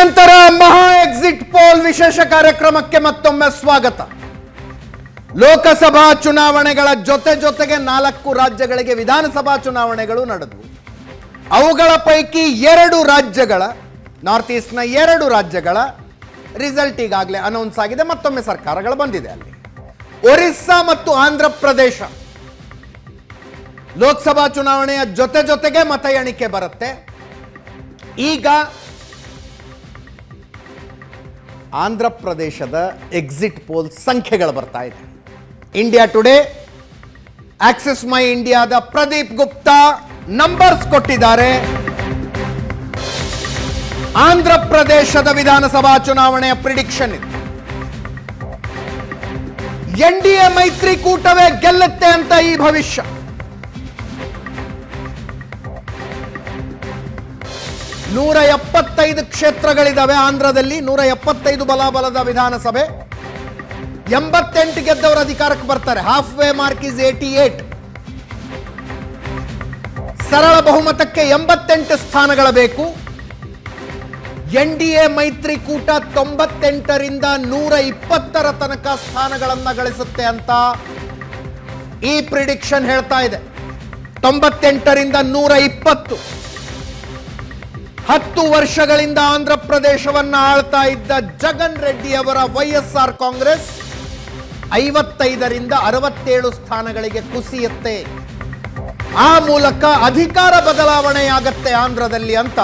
ನಂತರ ಮಹಾ exit poll ವಿಶೇಷ ಕಾರ್ಯಕ್ರಮಕ್ಕೆ ಮತ್ತೊಮ್ಮೆ ಸ್ವಾಗತ ಲೋಕಸಭಾ ಚುನಾವಣೆಗಳ ಜೊತೆ ಜೊತೆಗೆ ನಾಲ್ಕು ರಾಜ್ಯಗಳಿಗೆ ವಿಧಾನಸಭಾ ಚುನಾವಣೆಗಳು ನಡೆದವು ಅವುಗಳ ಪೈಕಿ ಎರಡು ರಾಜ್ಯಗಳ ನಾರ್ತ್ ಈಸ್ಟ್ನ ಎರಡು ರಾಜ್ಯಗಳ ರಿಸಲ್ಟ್ ಈಗಾಗಲೇ ಅನೌನ್ಸ್ ಆಗಿದೆ ಮತ್ತೊಮ್ಮೆ ಸರ್ಕಾರಗಳು ಬಂದಿದೆ ಅಲ್ಲಿ ಒರಿಸ್ಸಾ ಮತ್ತು ಆಂಧ್ರ ಪ್ರದೇಶ ಲೋಕಸಭಾ ಚುನಾವಣೆಯ ಜೊತೆ ಜೊತೆಗೆ ಮತ ಎಣಿಕೆ ಬರುತ್ತೆ ಈಗ ಆಂಧ್ರ ಪ್ರದೇಶದ ಎಕ್ಸಿಟ್ ಪೋಲ್ ಸಂಖ್ಯೆಗಳು ಬರ್ತಾ ಇದೆ ಇಂಡಿಯಾ ಟುಡೇ ಆಕ್ಸಿಸ್ ಮೈ ಇಂಡಿಯಾದ ಪ್ರದೀಪ್ ಗುಪ್ತಾ ನಂಬರ್ಸ್ ಕೊಟ್ಟಿದ್ದಾರೆ ಆಂಧ್ರ ಪ್ರದೇಶದ ವಿಧಾನಸಭಾ ಚುನಾವಣೆಯ ಪ್ರಿಡಿಕ್ಷನ್ ಇದೆ ಎನ್ ಡಿ ಎ ಮೈತ್ರಿಕೂಟವೇ ಗೆಲ್ಲುತ್ತೆ ಅಂತ ಈ ಭವಿಷ್ಯ ನೂರ ಎಪ್ಪತ್ತೈದು ಕ್ಷೇತ್ರಗಳಿದ್ದಾವೆ ಆಂಧ್ರದಲ್ಲಿ ನೂರ ಎಪ್ಪತ್ತೈದು ಬಲಾಬಲದ ವಿಧಾನಸಭೆ ಎಂಬತ್ತೆಂಟು ಗೆದ್ದವರು ಅಧಿಕಾರಕ್ಕೆ ಬರ್ತಾರೆ half way mark is eighty eight ಸರಳ ಬಹುಮತಕ್ಕೆ ಎಂಬತ್ತೆಂಟು ಸ್ಥಾನಗಳ ಬೇಕು ಎನ್ ಡಿ ಎ ಮೈತ್ರಿಕೂಟ ತೊಂಬತ್ತೆಂಟರಿಂದ ನೂರ ಇಪ್ಪತ್ತರ ತನಕ ಸ್ಥಾನಗಳನ್ನು ಗಳಿಸುತ್ತೆ ಅಂತ ಈ ಪ್ರಿಡಿಕ್ಷನ್ ಹೇಳ್ತಾ ಇದೆ ತೊಂಬತ್ತೆಂಟರಿಂದ ನೂರ ಇಪ್ಪತ್ತು ಹತ್ತು ವರ್ಷಗಳಿಂದ ಆಂಧ್ರ ಪ್ರದೇಶವನ್ನು ಆಳ್ತಾ ಇದ್ದ ಜಗನ್ ರೆಡ್ಡಿ ಅವರ ವೈಎಸ್ಆರ್ ಕಾಂಗ್ರೆಸ್ ಐವತ್ತೈದರಿಂದ ಅರವತ್ತೇಳು ಸ್ಥಾನಗಳಿಗೆ ಕುಸಿಯುತ್ತೆ ಆ ಮೂಲಕ ಅಧಿಕಾರ ಬದಲಾವಣೆಯಾಗತ್ತೆ ಆಂಧ್ರದಲ್ಲಿ ಅಂತ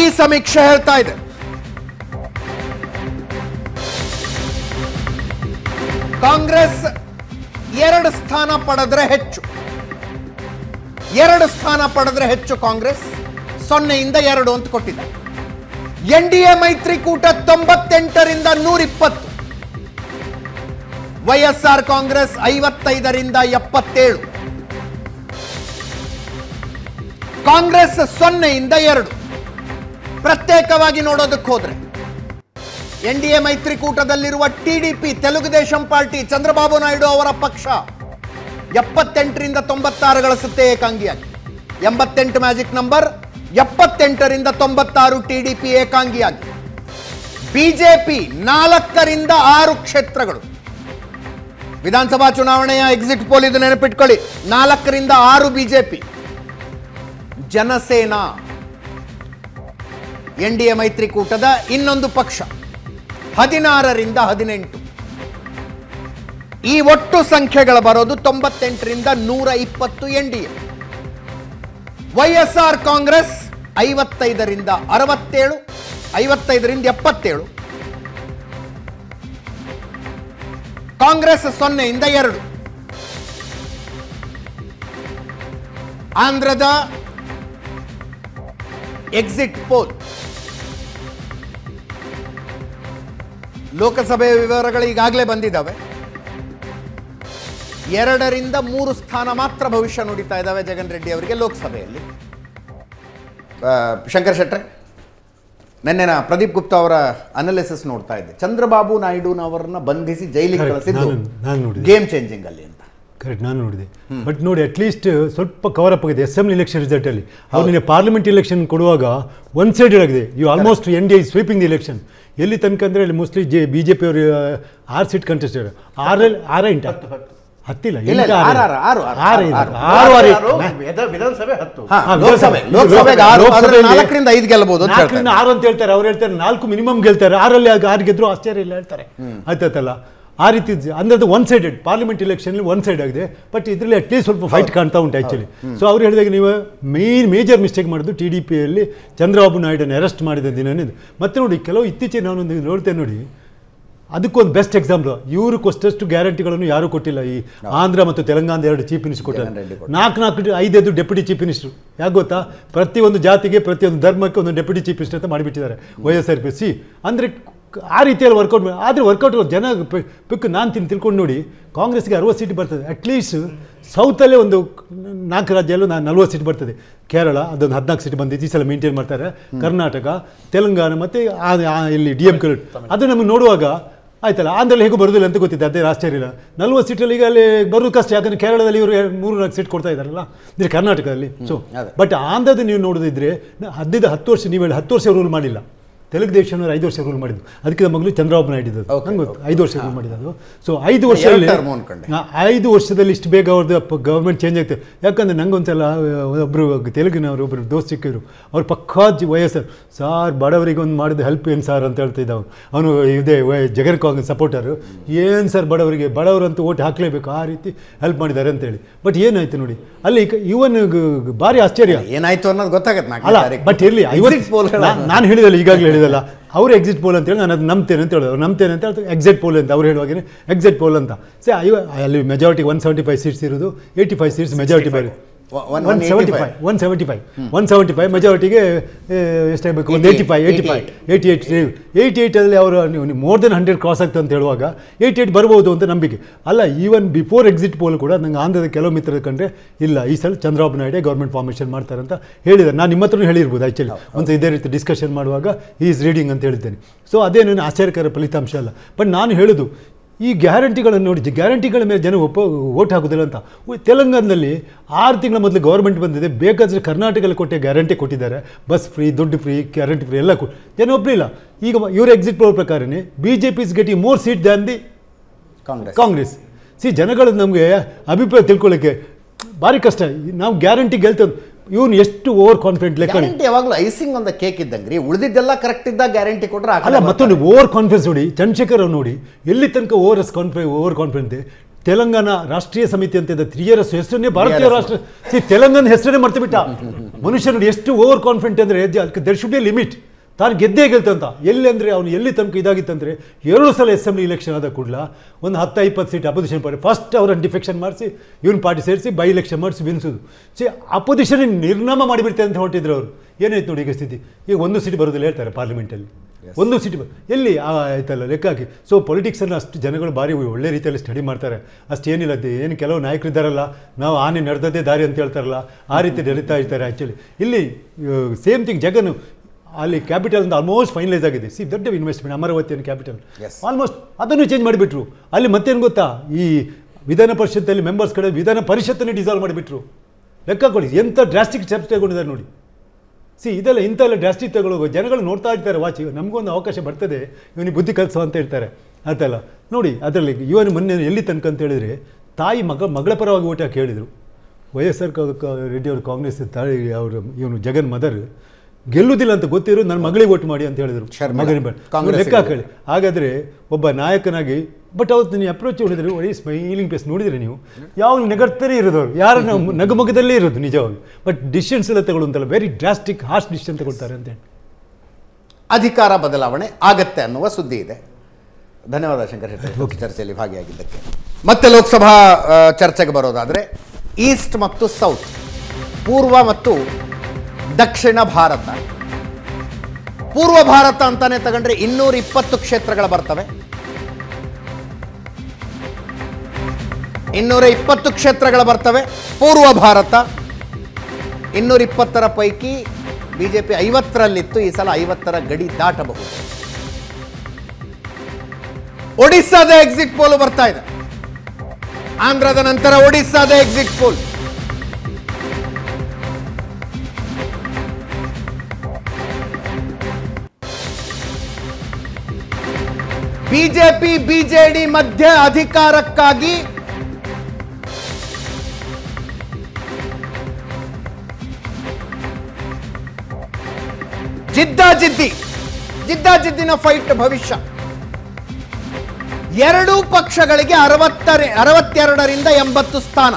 ಈ ಸಮೀಕ್ಷೆ ಹೇಳ್ತಾ ಇದೆ ಕಾಂಗ್ರೆಸ್ ಎರಡು ಸ್ಥಾನ ಪಡೆದ್ರೆ ಹೆಚ್ಚು ಎರಡು ಸ್ಥಾನ ಪಡೆದ್ರೆ ಹೆಚ್ಚು ಕಾಂಗ್ರೆಸ್ ಸೊನ್ನೆಯಿಂದ ಎರಡು ಅಂತ ಕೊಟ್ಟಿದೆ ಎನ್ ಡಿ ಎ ಮೈತ್ರಿಕೂಟ ತೊಂಬತ್ತೆಂಟರಿಂದ ನೂರಿಪ್ಪತ್ತು ವೈಎಸ್ಆರ್ ಕಾಂಗ್ರೆಸ್ ಐವತ್ತೈದರಿಂದ ಎಪ್ಪತ್ತೇಳು ಕಾಂಗ್ರೆಸ್ ಸೊನ್ನೆಯಿಂದ ಎರಡು ಪ್ರತ್ಯೇಕವಾಗಿ ನೋಡೋದಕ್ಕೆ ಹೋದ್ರೆ ಎನ್ ಡಿ ಎ ಮೈತ್ರಿಕೂಟದಲ್ಲಿರುವ ಟಿಡಿಪಿ ತೆಲುಗುದೇಶಂ ಪಾರ್ಟಿ ಚಂದ್ರಬಾಬು ನಾಯ್ಡು ಅವರ ಪಕ್ಷ ಎಪ್ಪತ್ತೆಂಟರಿಂದ ತೊಂಬತ್ತಾರು ಗಳಿಸುತ್ತೆ ಏಕಾಂಗಿಯಾಗಿ ಎಂಬತ್ತೆಂಟು ಮ್ಯಾಜಿಕ್ ನಂಬರ್ ಎಪ್ಪತ್ತೆಂಟರಿಂದ ತೊಂಬತ್ತಾರು ಟಿಡಿಪಿ ಡಿ ಏಕಾಂಗಿಯಾಗಿ ಬಿಜೆಪಿ ನಾಲ್ಕರಿಂದ ಆರು ಕ್ಷೇತ್ರಗಳು ವಿಧಾನಸಭಾ ಚುನಾವಣೆಯ ಎಕ್ಸಿಟ್ ಪೋಲ್ ಇದು ನೆನಪಿಟ್ಕೊಳ್ಳಿ ನಾಲ್ಕರಿಂದ ಆರು BJP Janasena N D A ಮೈತ್ರಿಕೂಟದ ಇನ್ನೊಂದು ಪಕ್ಷ ಹದಿನಾರರಿಂದ ಹದಿನೆಂಟು ಈ ಒಟ್ಟು ಸಂಖ್ಯೆಗಳು ಬರೋದು ತೊಂಬತ್ತೆಂಟರಿಂದ ನೂರ ಇಪ್ಪತ್ತು N D A YSR Congress ಐವತ್ತೈದರಿಂದ ಅರವತ್ತೇಳು ಐವತ್ತೈದರಿಂದ ಎಪ್ಪತ್ತೇಳು ಕಾಂಗ್ರೆಸ್ ಸೊನ್ನೆಯಿಂದ ಎರಡು ಆಂಧ್ರದ ಎಕ್ಸಿಟ್ ಪೋಲ್ ಲೋಕಸಭೆಯ ವಿವರಗಳು ಈಗಾಗಲೇ ಬಂದಿದ್ದಾವೆ ಎರಡರಿಂದ ಮೂರು ಸ್ಥಾನ ಮಾತ್ರ ಭವಿಷ್ಯ ನುಡಿತಾ ಇದ್ದಾವೆ ಜಗನ್ ರೆಡ್ಡಿ ಅವರಿಗೆ ಲೋಕಸಭೆಯಲ್ಲಿ ಶಂಕರ್ ಶೆಟ್ರೆ ನೆನ್ನೆನಾ ನಾ ಪ್ರದೀಪ್ ಗುಪ್ತಾ ಅವರ ಅನಾಲಿಸಿಸ್ ನೋಡ್ತಾ ಇದ್ದೆ ಚಂದ್ರಬಾಬು ನಾಯ್ಡುನವರನ್ನ ಬಂಧಿಸಿ ಜೈಲಿಗೆ ಕಳಿಸಿದ್ದು ಗೇಮ್ ಚೇಂಜಿಂಗ್ ಅಲ್ಲಿ ಅಂತ ಕರೆಕ್ಟ್ ನಾನು ನೋಡಿದೆ ಬಟ್ ನೋಡಿ ಅಟ್ಲೀಸ್ಟ್ ಸ್ವಲ್ಪ ಕವರ್ ಅಪ್ ಆಗಿದೆ ಅಸೆಂಬ್ಲಿ ಎಲೆಕ್ಷನ್ ರಿಸಲ್ಟ್ ಅಲ್ಲಿ ಅವ್ರು ಪಾರ್ಲಿಮೆಂಟ್ ಎಲೆಕ್ಷನ್ ಕೊಡುವಾಗ ಒನ್ ಸೈಡೆಡ್ ಆಗಿದೆ you almost N D I sweeping the election ಎಲ್ಲಿ ತನಕ ಅಂದರೆ ಅಲ್ಲಿ mostly J B J P ಅವರು ಆರು ಸೀಟ್ ಆರ್ ಆರಲ್ಲಿ ಆರ್ ಇಂಟು ಹತ್ತಿಲ್ಲ ವಿಧಾನಸಭೆ ಹತ್ತು ಲೋಕಸಭೆ ಲೋಕಸಭೆ ನಾಲ್ಕರಿಂದ ಐದು ಗೆಲ್ಲಬಹುದು ನಾಲ್ಕರಿಂದ ಆರು ಅಂತ ಹೇಳ್ತಾರೆ ಅವ್ರು ಹೇಳ್ತಾರೆ ನಾಲ್ಕು ಮಿನಿಮಮ್ ಗೆಲ್ತಾರೆ ಆರಲ್ಲಿ ಆರು ಗೆದ್ರು ಆಶ್ಚರ್ಯ ಇಲ್ಲ ಹೇಳ್ತಾರೆ ಆಯ್ತಾಯ್ತಲ್ಲ ಆ ರೀತಿ ಅಂದ್ರೆ ಅದು one sided parliament election one side ಆಗಿದೆ ಬಟ್ ಇದರಲ್ಲಿ ಅಟ್ಲೀಸ್ಟ್ ಸ್ವಲ್ಪ ಫೈಟ್ ಕಾಣ್ತಾ ಉಂಟು ಆ್ಯಕ್ಚುಲಿ ಸೊ ಅವ್ರು ಹೇಳಿದಾಗ ನೀವು ಮೇನ್ ಮೇಜರ್ ಮಿಸ್ಟೇಕ್ ಮಾಡೋದು ಟಿ ಡಿ ಪಿಯಲ್ಲಿ ಚಂದ್ರಬಾಬು ನಾಯ್ಡನ್ನು ಅರೆಸ್ಟ್ ಮಾಡಿದ ದಿನನೇ ಮತ್ತೆ ನೋಡಿ ಕೆಲವು ಇತ್ತೀಚೆಗೆ ನಾನೊಂದು ನೋಡ್ತೇನೆ ನೋಡಿ ಅದಕ್ಕೊಂದು ಬೆಸ್ಟ್ ಎಕ್ಸಾಂಪಲ್ ಇವರು ಅಷ್ಟಷ್ಟು ಗ್ಯಾರಂಟಿಗಳನ್ನು ಯಾರೂ ಕೊಟ್ಟಿಲ್ಲ ಈ ಆಂಧ್ರ ಮತ್ತು ತೆಲಂಗಾಣ ಎರಡು ಚೀಫ್ ಮಿನಿಸ್ಟರ್ ಕೊಟ್ಟಿದ್ದಾರೆ ನಾಲ್ಕು ನಾಲ್ಕು ಐದೈದು ಡೆಪ್ಯೂಟಿ ಚೀಫ್ ಮಿನಿಸ್ಟ್ರು ಯಾಕೆ ಗೊತ್ತಾ ಪ್ರತಿಯೊಂದು ಜಾತಿಗೆ ಪ್ರತಿಯೊಂದು ಧರ್ಮಕ್ಕೆ ಒಂದು ಡೆಪ್ಯೂಟಿ ಚೀಫ್ ಮಿನಿಸ್ಟರ್ ಅಂತ ಮಾಡಿಬಿಟ್ಟಿದ್ದಾರೆ ವೈ ಆರ್ ಪಿ ಸಿ ಅಂದರೆ ಆ ರೀತಿಯಲ್ಲಿ ವರ್ಕೌಟ್ ಆದರೆ ವರ್ಕೌಟ್ ಜನ ಪಿಕ್ ನಾನು ತಿನ್ ತಿಳ್ಕೊಂಡು ನೋಡಿ ಕಾಂಗ್ರೆಸ್ಗೆ ಅರವತ್ತು ಸೀಟ್ ಬರ್ತದೆ ಅಟ್ಲೀಸ್ಟ್ ಸೌತಲ್ಲೇ ಒಂದು ನಾಲ್ಕು ರಾಜ್ಯಲ್ಲೂ ನಾನು ನಲ್ವತ್ತು ಸೀಟ್ ಬರ್ತದೆ ಕೇರಳ ಅದೊಂದು ಹದಿನಾಲ್ಕು ಸೀಟ್ ಬಂದಿದೆ ಈ ಸಲ ಮೇಂಟೈನ್ ಮಾಡ್ತಾರೆ ಕರ್ನಾಟಕ ತೆಲಂಗಾಣ ಮತ್ತು ಇಲ್ಲಿ ಡಿ ಎಂ ಕೆ ಅದು ನಮಗೆ ನೋಡುವಾಗ ಆಯ್ತಲ್ಲ ಆಂಧ್ರಲ್ಲಿ ಹೇಗೂ ಬರೋದಿಲ್ಲ ಅಂತ ಗೊತ್ತಿದೆ ಅದೇ ಆಶ್ಚರ್ಯ ಇಲ್ಲ ನಲ್ವತ್ತು ಸೀಟಲ್ಲಿ ಈಗ ಅಲ್ಲಿ ಬರೋದು ಕಷ್ಟ ಯಾಕಂದರೆ ಕೇರಳದಲ್ಲಿ ಇವರು ಮೂರು ನಾಲ್ಕು ಸೀಟ್ ಕೊಡ್ತಾ ಇದ್ದಾರಲ್ಲ ಅಂದರೆ ಕರ್ನಾಟಕದಲ್ಲಿ ಸೊ ಬಟ್ ಆಂಧ್ರದ ನೀವು ನೋಡಿದ್ರೆ ಹದಿನೈದು ಹತ್ತು ವರ್ಷ ನೀವು ಹೇಳಿ ಹತ್ತು ವರ್ಷ ರೂಲ್ ಮಾಡಿಲ್ಲ ತೆಲುಗು ಐದು ವರ್ಷ ರೂಲ್ ಮಾಡಿದ್ದು ಅದಕ್ಕಿಂತ ಮೊದಲು ಚಂದ್ರಬಾಬು ನಾಯ್ಡು ಇದ್ದದ್ದು ನಂಗೆ ಗೊತ್ತು ಐದು ವರ್ಷ ರೂಲ್ ಮಾಡಿದ್ದು ಸೊ ಐದು ವರ್ಷದಲ್ಲಿ ಐದು ವರ್ಷದಲ್ಲಿ ಇಷ್ಟು ಬೇಗ ಅವ್ರದ್ದು ಗೌರ್ಮೆಂಟ್ ಚೇಂಜ್ ಆಗ್ತದೆ ಯಾಕಂದರೆ ನಂಗೊಂದ್ಸಲ ಒಬ್ಬರು ತೆಲುಗಿನವರು ಒಬ್ಬರು ದೋಸ್ತ ಸಿಕ್ಕಿದ್ರು ಅವ್ರು ಪಕ್ಕಾಜ್ ವಯಸ್ಸು ಸಾರ್ ಬಡವರಿಗೆ ಒಂದು ಮಾಡಿದ ಹೆಲ್ಪ್ ಏನು ಸಾರ್ ಅಂತ ಹೇಳ್ತಿದ್ದ ಅವನು ಅವನು ಇದೇ ಜಗನ್ ಕಾಂಗ್ರೆಸ್ ಸಪೋರ್ಟರು ಏನು ಸರ್ ಬಡವರಿಗೆ ಅಂತೂ ಓಟ್ ಹಾಕಲೇಬೇಕು ಆ ರೀತಿ ಹೆಲ್ಪ್ ಮಾಡಿದ್ದಾರೆ ಅಂತೇಳಿ ಬಟ್ ಏನಾಯ್ತು ನೋಡಿ ಅಲ್ಲಿ ಇವನ್ ಭಾರಿ ಆಶ್ಚರ್ಯ ಏನಾಯ್ತು ಅನ್ನೋದು ಗೊತ್ತಾಗತ್ತೆ ಅಲ್ಲ ಬಟ್ ಇರಲಿ ನಾನು ಹೇಳಿದಲ್ಲ ಈಗಾಗಲೇ ಹೇಳಿದೆ ಹೇಳಿದಲ್ಲ ಅವ್ರು ಎಕ್ಸಿಟ್ ಪೋಲ್ ಹೇಳಿ ನಾನು ಅದು ನಂಬ್ತೇನೆ ಅಂತ ಹೇಳಿದ್ರು ನಂಬ್ತೇನೆ ಅಂತ ಹೇಳ್ತಾರೆ ಎಕ್ಸಿಟ್ ಪೋಲ್ ಅಂತ ಅವ್ರು ಹೇಳುವಾಗೇನೆ ಎಕ್ಸಿಟ್ ಪೋಲ್ ಅಂತ ಸೇ ಐ ಅಲ್ಲಿ majority one seventy five seats ಇರೋದು ಏಯ್ಟಿ ಫೈವ್ ಸೀಟ್ಸ್ ಮೆಜಾರಿಟಿ ಬೇರೆ one seventy five one seventy five one seventy five ಮೆಜಾರಿಟಿಗೆ ಎಷ್ಟಾಗಬೇಕು ಒಂದು eighty five eighty five eighty eight eighty ಏಯ್ಟಲ್ಲಿ ಅವರು ನೀವು ಮೋರ್ ದೆನ್ ಹಂಡ್ರೆಡ್ ಕ್ರಾಸ್ ಆಗ್ತದೆ ಅಂತ ಹೇಳುವಾಗ ಏಯ್ಟಿ ಏಯ್ಟ್ ಬರ್ಬೋದು ಅಂತ ನಂಬಿಕೆ ಅಲ್ಲ ಈವನ್ ಬಿಫೋರ್ ಎಕ್ಸಿಟ್ ಪೋಲ್ ಕೂಡ ನಂಗೆ ಆಂಧ್ರದ ಕೆಲವು ಮಿತ್ರ ಕಂಡ್ರೆ ಇಲ್ಲ ಈ ಸಲ ಚಂದ್ರಬಾಬು ನಾಯ್ಡೆ ಗೌರ್ಮೆಂಟ್ ಫಾರ್ಮೇಷನ್ ಮಾಡ್ತಾರೆ ಅಂತ ಹೇಳಿದ್ದಾರೆ ನಾನು ನಿಮ್ಮ ಹತ್ರನೂ ಹೇಳಿರ್ಬೋದು ಆ್ಯಕ್ಚುಲಿ ಒಂದು ಇದೇ ರೀತಿ ಡಿಸ್ಕಷನ್ ಮಾಡುವಾಗ ಈಸ್ ರೀಡಿಂಗ್ ಅಂತ ಹೇಳಿದ್ದೇನೆ ಸೊ ಅದೇನೇನು ಆಶ್ಚರ್ಯಕರ ಫಲಿತಾಂಶ ಅಲ್ಲ ಬಟ್ ನಾನು ಹೇಳೋದು ಈ ಗ್ಯಾರಂಟಿಗಳನ್ನು ನೋಡಿ ಗ್ಯಾರಂಟಿಗಳ ಮೇಲೆ ಜನ ಒಪ್ಪ ಓಟ್ ಹಾಕೋದಿಲ್ಲ ಅಂತ ತೆಲಂಗಾಣದಲ್ಲಿ ಆರು ತಿಂಗಳ ಮೊದಲು ಗೌರ್ಮೆಂಟ್ ಬಂದಿದೆ ಬೇಕಾದರೆ ಕರ್ನಾಟಕದಲ್ಲಿ ಕೊಟ್ಟೆ ಗ್ಯಾರಂಟಿ ಕೊಟ್ಟಿದ್ದಾರೆ ಬಸ್ ಫ್ರೀ ದುಡ್ಡು ಫ್ರೀ ಗ್ಯಾರಂಟಿ ಫ್ರೀ ಎಲ್ಲ ಕೊಟ್ಟು ಜನ ಒಪ್ಪಲಿಲ್ಲ ಈಗ ಇವರು ಎಕ್ಸಿಟ್ ಪೋಲ್ ಪ್ರಕಾರನೇ B J P getting more seat than the Congress Congress ಸಿ ಜನಗಳು ನಮಗೆ ಅಭಿಪ್ರಾಯ ತಿಳ್ಕೊಳ್ಳೋಕ್ಕೆ ಭಾರಿ ಕಷ್ಟ ನಾವು ಗ್ಯಾರಂಟಿ ಗೆಲ್ತೇವೆ ಇವ್ನು ಎಷ್ಟು ಓವರ್ ಕಾನ್ಫಿಡೆಂಟ್ ಲೆಕ್ಕ ಯಾವಾಗಲೂ ಐಸಿಂಗ್ ಒಂದು ಕೇಕ್ ಇದ್ದಂಗ್ರಿ ಉಳಿದಿದ್ದೆಲ್ಲ ಕರೆಕ್ಟ್ ಇದ್ದಾಗ ಗ್ಯಾರಂಟಿ ಕೊಟ್ಟರೆ ಅಲ್ಲ ಮತ್ತೊಂದು ಓವರ್ ಕಾನ್ಫಿಡೆನ್ಸ್ ನೋಡಿ ಚಂದ್ರಶೇಖರ್ ಅವ್ರು ನೋಡಿ ಎಲ್ಲಿ ತನಕ ಓವರ್ ಎಸ್ confi over confident Telangana Rashtriya Samithi ಅಂತ ಇದೆ ತ್ರೀ ಹೆಸರನ್ನೇ ಭಾರತೀಯ ರಾಷ್ಟ್ರ ಸಿ ತೆಲಂಗಾಣ ಹೆಸರನ್ನೇ ಮರ್ತು ಬಿಟ್ಟ ಮನುಷ್ಯ ನೋಡಿ ಎಷ್ಟು ಓವರ್ ಕಾನ್ಫಿಡೆಂಟ್ ಅಂದರೆ ಅದಕ್ಕೆ ದೇರ್ ಶುಡ್ ಬಿ ಲಿಮಿಟ್ ತಾನು ಗೆದ್ದೇ ಗೆಲ್ತಂತ ಎಲ್ಲಿ ಅಂದರೆ ಅವನು ಎಲ್ಲಿ ತನಕ ಇದಾಗಿತ್ತಂದರೆ ಎರಡು ಸಲ ಅಸೆಂಬ್ಲಿ ಇಲೆಕ್ಷನ್ ಆದ ಕೂಡಲ ಒಂದು ಹತ್ತು ಇಪ್ಪತ್ತು ಸೀಟ್ ಅಪೋಸಿಷನ್ ಪಾರ್ಟಿ ಫಸ್ಟ್ ಅವರನ್ನು ಡಿಫೆಕ್ಷನ್ ಮಾಡಿಸಿ ಇವನ್ ಪಾರ್ಟಿ ಸೇರಿಸಿ ಬೈ ಇಲೆಕ್ಷನ್ ಮಾಡಿಸಿ ಬಿನ್ಸೋದು ಸಿ ಅಪೋಸಿಷನ್ ನಿರ್ನಾಮ ಮಾಡಿಬಿಡ್ತೇನೆ ಅಂತ ಹೊರಟಿದ್ರು ಅವರು ಏನಾಯ್ತು ನೋಡಿ ಈಗ ಸ್ಥಿತಿ ಈಗ ಒಂದು ಸೀಟ್ ಬರೋದಿಲ್ಲ ಹೇಳ್ತಾರೆ ಪಾರ್ಲಿಮೆಂಟಲ್ಲಿ ಒಂದು ಸೀಟ್ ಎಲ್ಲಿ ಆಯ್ತಲ್ಲ ಲೆಕ್ಕ ಹಾಕಿ ಸೊ ಪೊಲಿಟಿಕ್ಸನ್ನು ಅಷ್ಟು ಜನಗಳು ಭಾರಿ ಒಳ್ಳೆ ರೀತಿಯಲ್ಲಿ ಸ್ಟಡಿ ಮಾಡ್ತಾರೆ ಅಷ್ಟು ಏನಿಲ್ಲ ಏನು ಕೆಲವು ನಾಯಕರು ಇದ್ದಾರಲ್ಲ ನಾವು ಆನೆ ನಡೆದದೇ ದಾರಿ ಅಂತ ಹೇಳ್ತಾರಲ್ಲ ಆ ರೀತಿ ನಡೀತಾ ಇರ್ತಾರೆ ಆ್ಯಕ್ಚುಲಿ ಇಲ್ಲಿ ಸೇಮ್ ಥಿಂಗ್ ಜಗನ್ ಅಲ್ಲಿ ಕ್ಯಾಪಿಟಲ್ ಅಂತ ಆಲ್ಮೋಸ್ಟ್ ಫೈನಲೈಸ್ ಆಗಿದೆ ಸಿ ದೊಡ್ಡ ಇನ್ವೆಸ್ಟ್ಮೆಂಟ್ ಅಮರಾವತಿಯನ್ನು ಕ್ಯಾಪಿಟಲ್ ಆಲ್ಮೋಸ್ಟ್ ಅದನ್ನು ಚೇಂಜ್ ಮಾಡಿಬಿಟ್ರು ಅಲ್ಲಿ ಮತ್ತೇನು ಗೊತ್ತಾ ಈ ವಿಧಾನ ಪರಿಷತ್ತಲ್ಲಿ ಮೆಂಬರ್ಸ್ ಕಡೆ ವಿಧಾನ ಪರಿಷತ್ತನ್ನು ಡಿಸಾಲ್ವ್ ಮಾಡಿಬಿಟ್ರು ಲೆಕ್ಕ ಕೊಡಿ ಎಂಥ ಡ್ರಾಸ್ಟಿಕ್ ಸ್ಟೆಪ್ಸ್ ತಗೊಂಡಿದ್ದಾರೆ ನೋಡಿ ಸಿ ಇದೆಲ್ಲ ಇಂಥೆಲ್ಲ ಡ್ರಾಸ್ಟಿಕ್ ತಗೊಳ್ಳೋ ಜನಗಳು ನೋಡ್ತಾ ಇರ್ತಾರೆ ವಾಚಿ ನಮಗೊಂದು ಅವಕಾಶ ಬರ್ತದೆ ಇವನಿಗೆ ಬುದ್ಧಿ ಕಲಿಸೋ ಅಂತ ಹೇಳ್ತಾರೆ ಅಂತೆಲ್ಲ ನೋಡಿ ಅದರಲ್ಲಿ ಇವನು ಮೊನ್ನೆ ಎಲ್ಲಿ ತನಕ ಅಂತ ಹೇಳಿದರೆ ತಾಯಿ ಮಗ ಮಗಳ ಪರವಾಗಿ ಓಟ ಕೇಳಿದರು ವೈ ಎಸ್ ಆರ್ ರೆಡ್ಡಿ ಅವರು ಕಾಂಗ್ರೆಸ್ ತಾಯಿ ಅವರು ಇವನು ಜಗನ್ ಮದರ್ ಗೆಲ್ಲುವುದಿಲ್ಲ ಅಂತ ಗೊತ್ತಿರೋ ನನ್ನ ಮಗಳಿಗೆ ಓಟ್ ಮಾಡಿ ಅಂತ ಹೇಳಿದರು ಕಾಂಗ್ರೆಸ್ ಲೆಕ್ಕ ಕೇಳಿ ಹಾಗಾದರೆ ಒಬ್ಬ ನಾಯಕನಾಗಿ ಬಟ್ ಅವತ್ತು ನೀವು ಅಪ್ರೋಚ್ ನೋಡಿದರೆ ಒಳ್ಳೆ ಸ್ಮೈಲಿಂಗ್ ಪ್ಲೇಸ್ ನೋಡಿದರೆ ನೀವು ಯಾವಾಗ ನಗರ್ತಾರೆ ಇರೋದು ಯಾರ ಯಾರು ನಗಮಗದಲ್ಲೇ ಇರೋದು ನಿಜವಾಗಿ ಬಟ್ ಡಿಸಿಷನ್ಸ್ ಎಲ್ಲ ತಗೊಳ್ಳುವಂತಲ್ಲ ವೆರಿ ಡ್ರಾಸ್ಟಿಕ್ ಹಾರ್ಶ್ ಡಿಸಿಷನ್ ತಗೊಳ್ತಾರೆ ಅಂತ ಅಧಿಕಾರ ಬದಲಾವಣೆ ಆಗತ್ತೆ ಅನ್ನುವ ಸುದ್ದಿ ಇದೆ ಧನ್ಯವಾದ ಶಂಕರ್ ಶೆಟ್ಟಿ ಚರ್ಚೆಯಲ್ಲಿ ಭಾಗಿಯಾಗಿದ್ದಕ್ಕೆ ಮತ್ತೆ ಲೋಕಸಭಾ ಚರ್ಚೆಗೆ ಬರೋದಾದರೆ ಈಸ್ಟ್ ಮತ್ತು ಸೌತ್ ಪೂರ್ವ ಮತ್ತು ದಕ್ಷಿಣ ಭಾರತ ಪೂರ್ವ ಭಾರತ ಅಂತಾನೆ ತಗೊಂಡ್ರೆ ಇನ್ನೂರ ಇಪ್ಪತ್ತು ಕ್ಷೇತ್ರಗಳು ಬರ್ತವೆ ಇನ್ನೂರ ಇಪ್ಪತ್ತು ಕ್ಷೇತ್ರಗಳು ಬರ್ತವೆ ಪೂರ್ವ ಭಾರತ ಇನ್ನೂರ ಇಪ್ಪತ್ತರ ಪೈಕಿ ಬಿಜೆಪಿ ಐವತ್ತರಲ್ಲಿತ್ತು ಈ ಸಲ ಐವತ್ತರ ಗಡಿ ದಾಟಬಹುದು ಒಡಿಸ್ಸಾದ ಎಕ್ಸಿಟ್ ಪೋಲ್ ಬರ್ತಾ ಇದೆ ಆಂಧ್ರದ ನಂತರ ಒಡಿಸ್ಸಾದ ಎಕ್ಸಿಟ್ ಪೋಲ್ ಬಿಜೆಪಿ ಬಿಜೆಡಿ ಮಧ್ಯೆ ಅಧಿಕಾರಕ್ಕಾಗಿ ಜಿದ್ದಾಜಿದ್ದಿ ಜಿದ್ದಾಜಿದ್ದಿನ ಫೈಟ್ ಭವಿಷ್ಯ ಎರಡೂ ಪಕ್ಷಗಳಿಗೆ ಅರವತ್ತರ ಅರವತ್ತೆರಡರಿಂದ ಎಂಬತ್ತು ಸ್ಥಾನ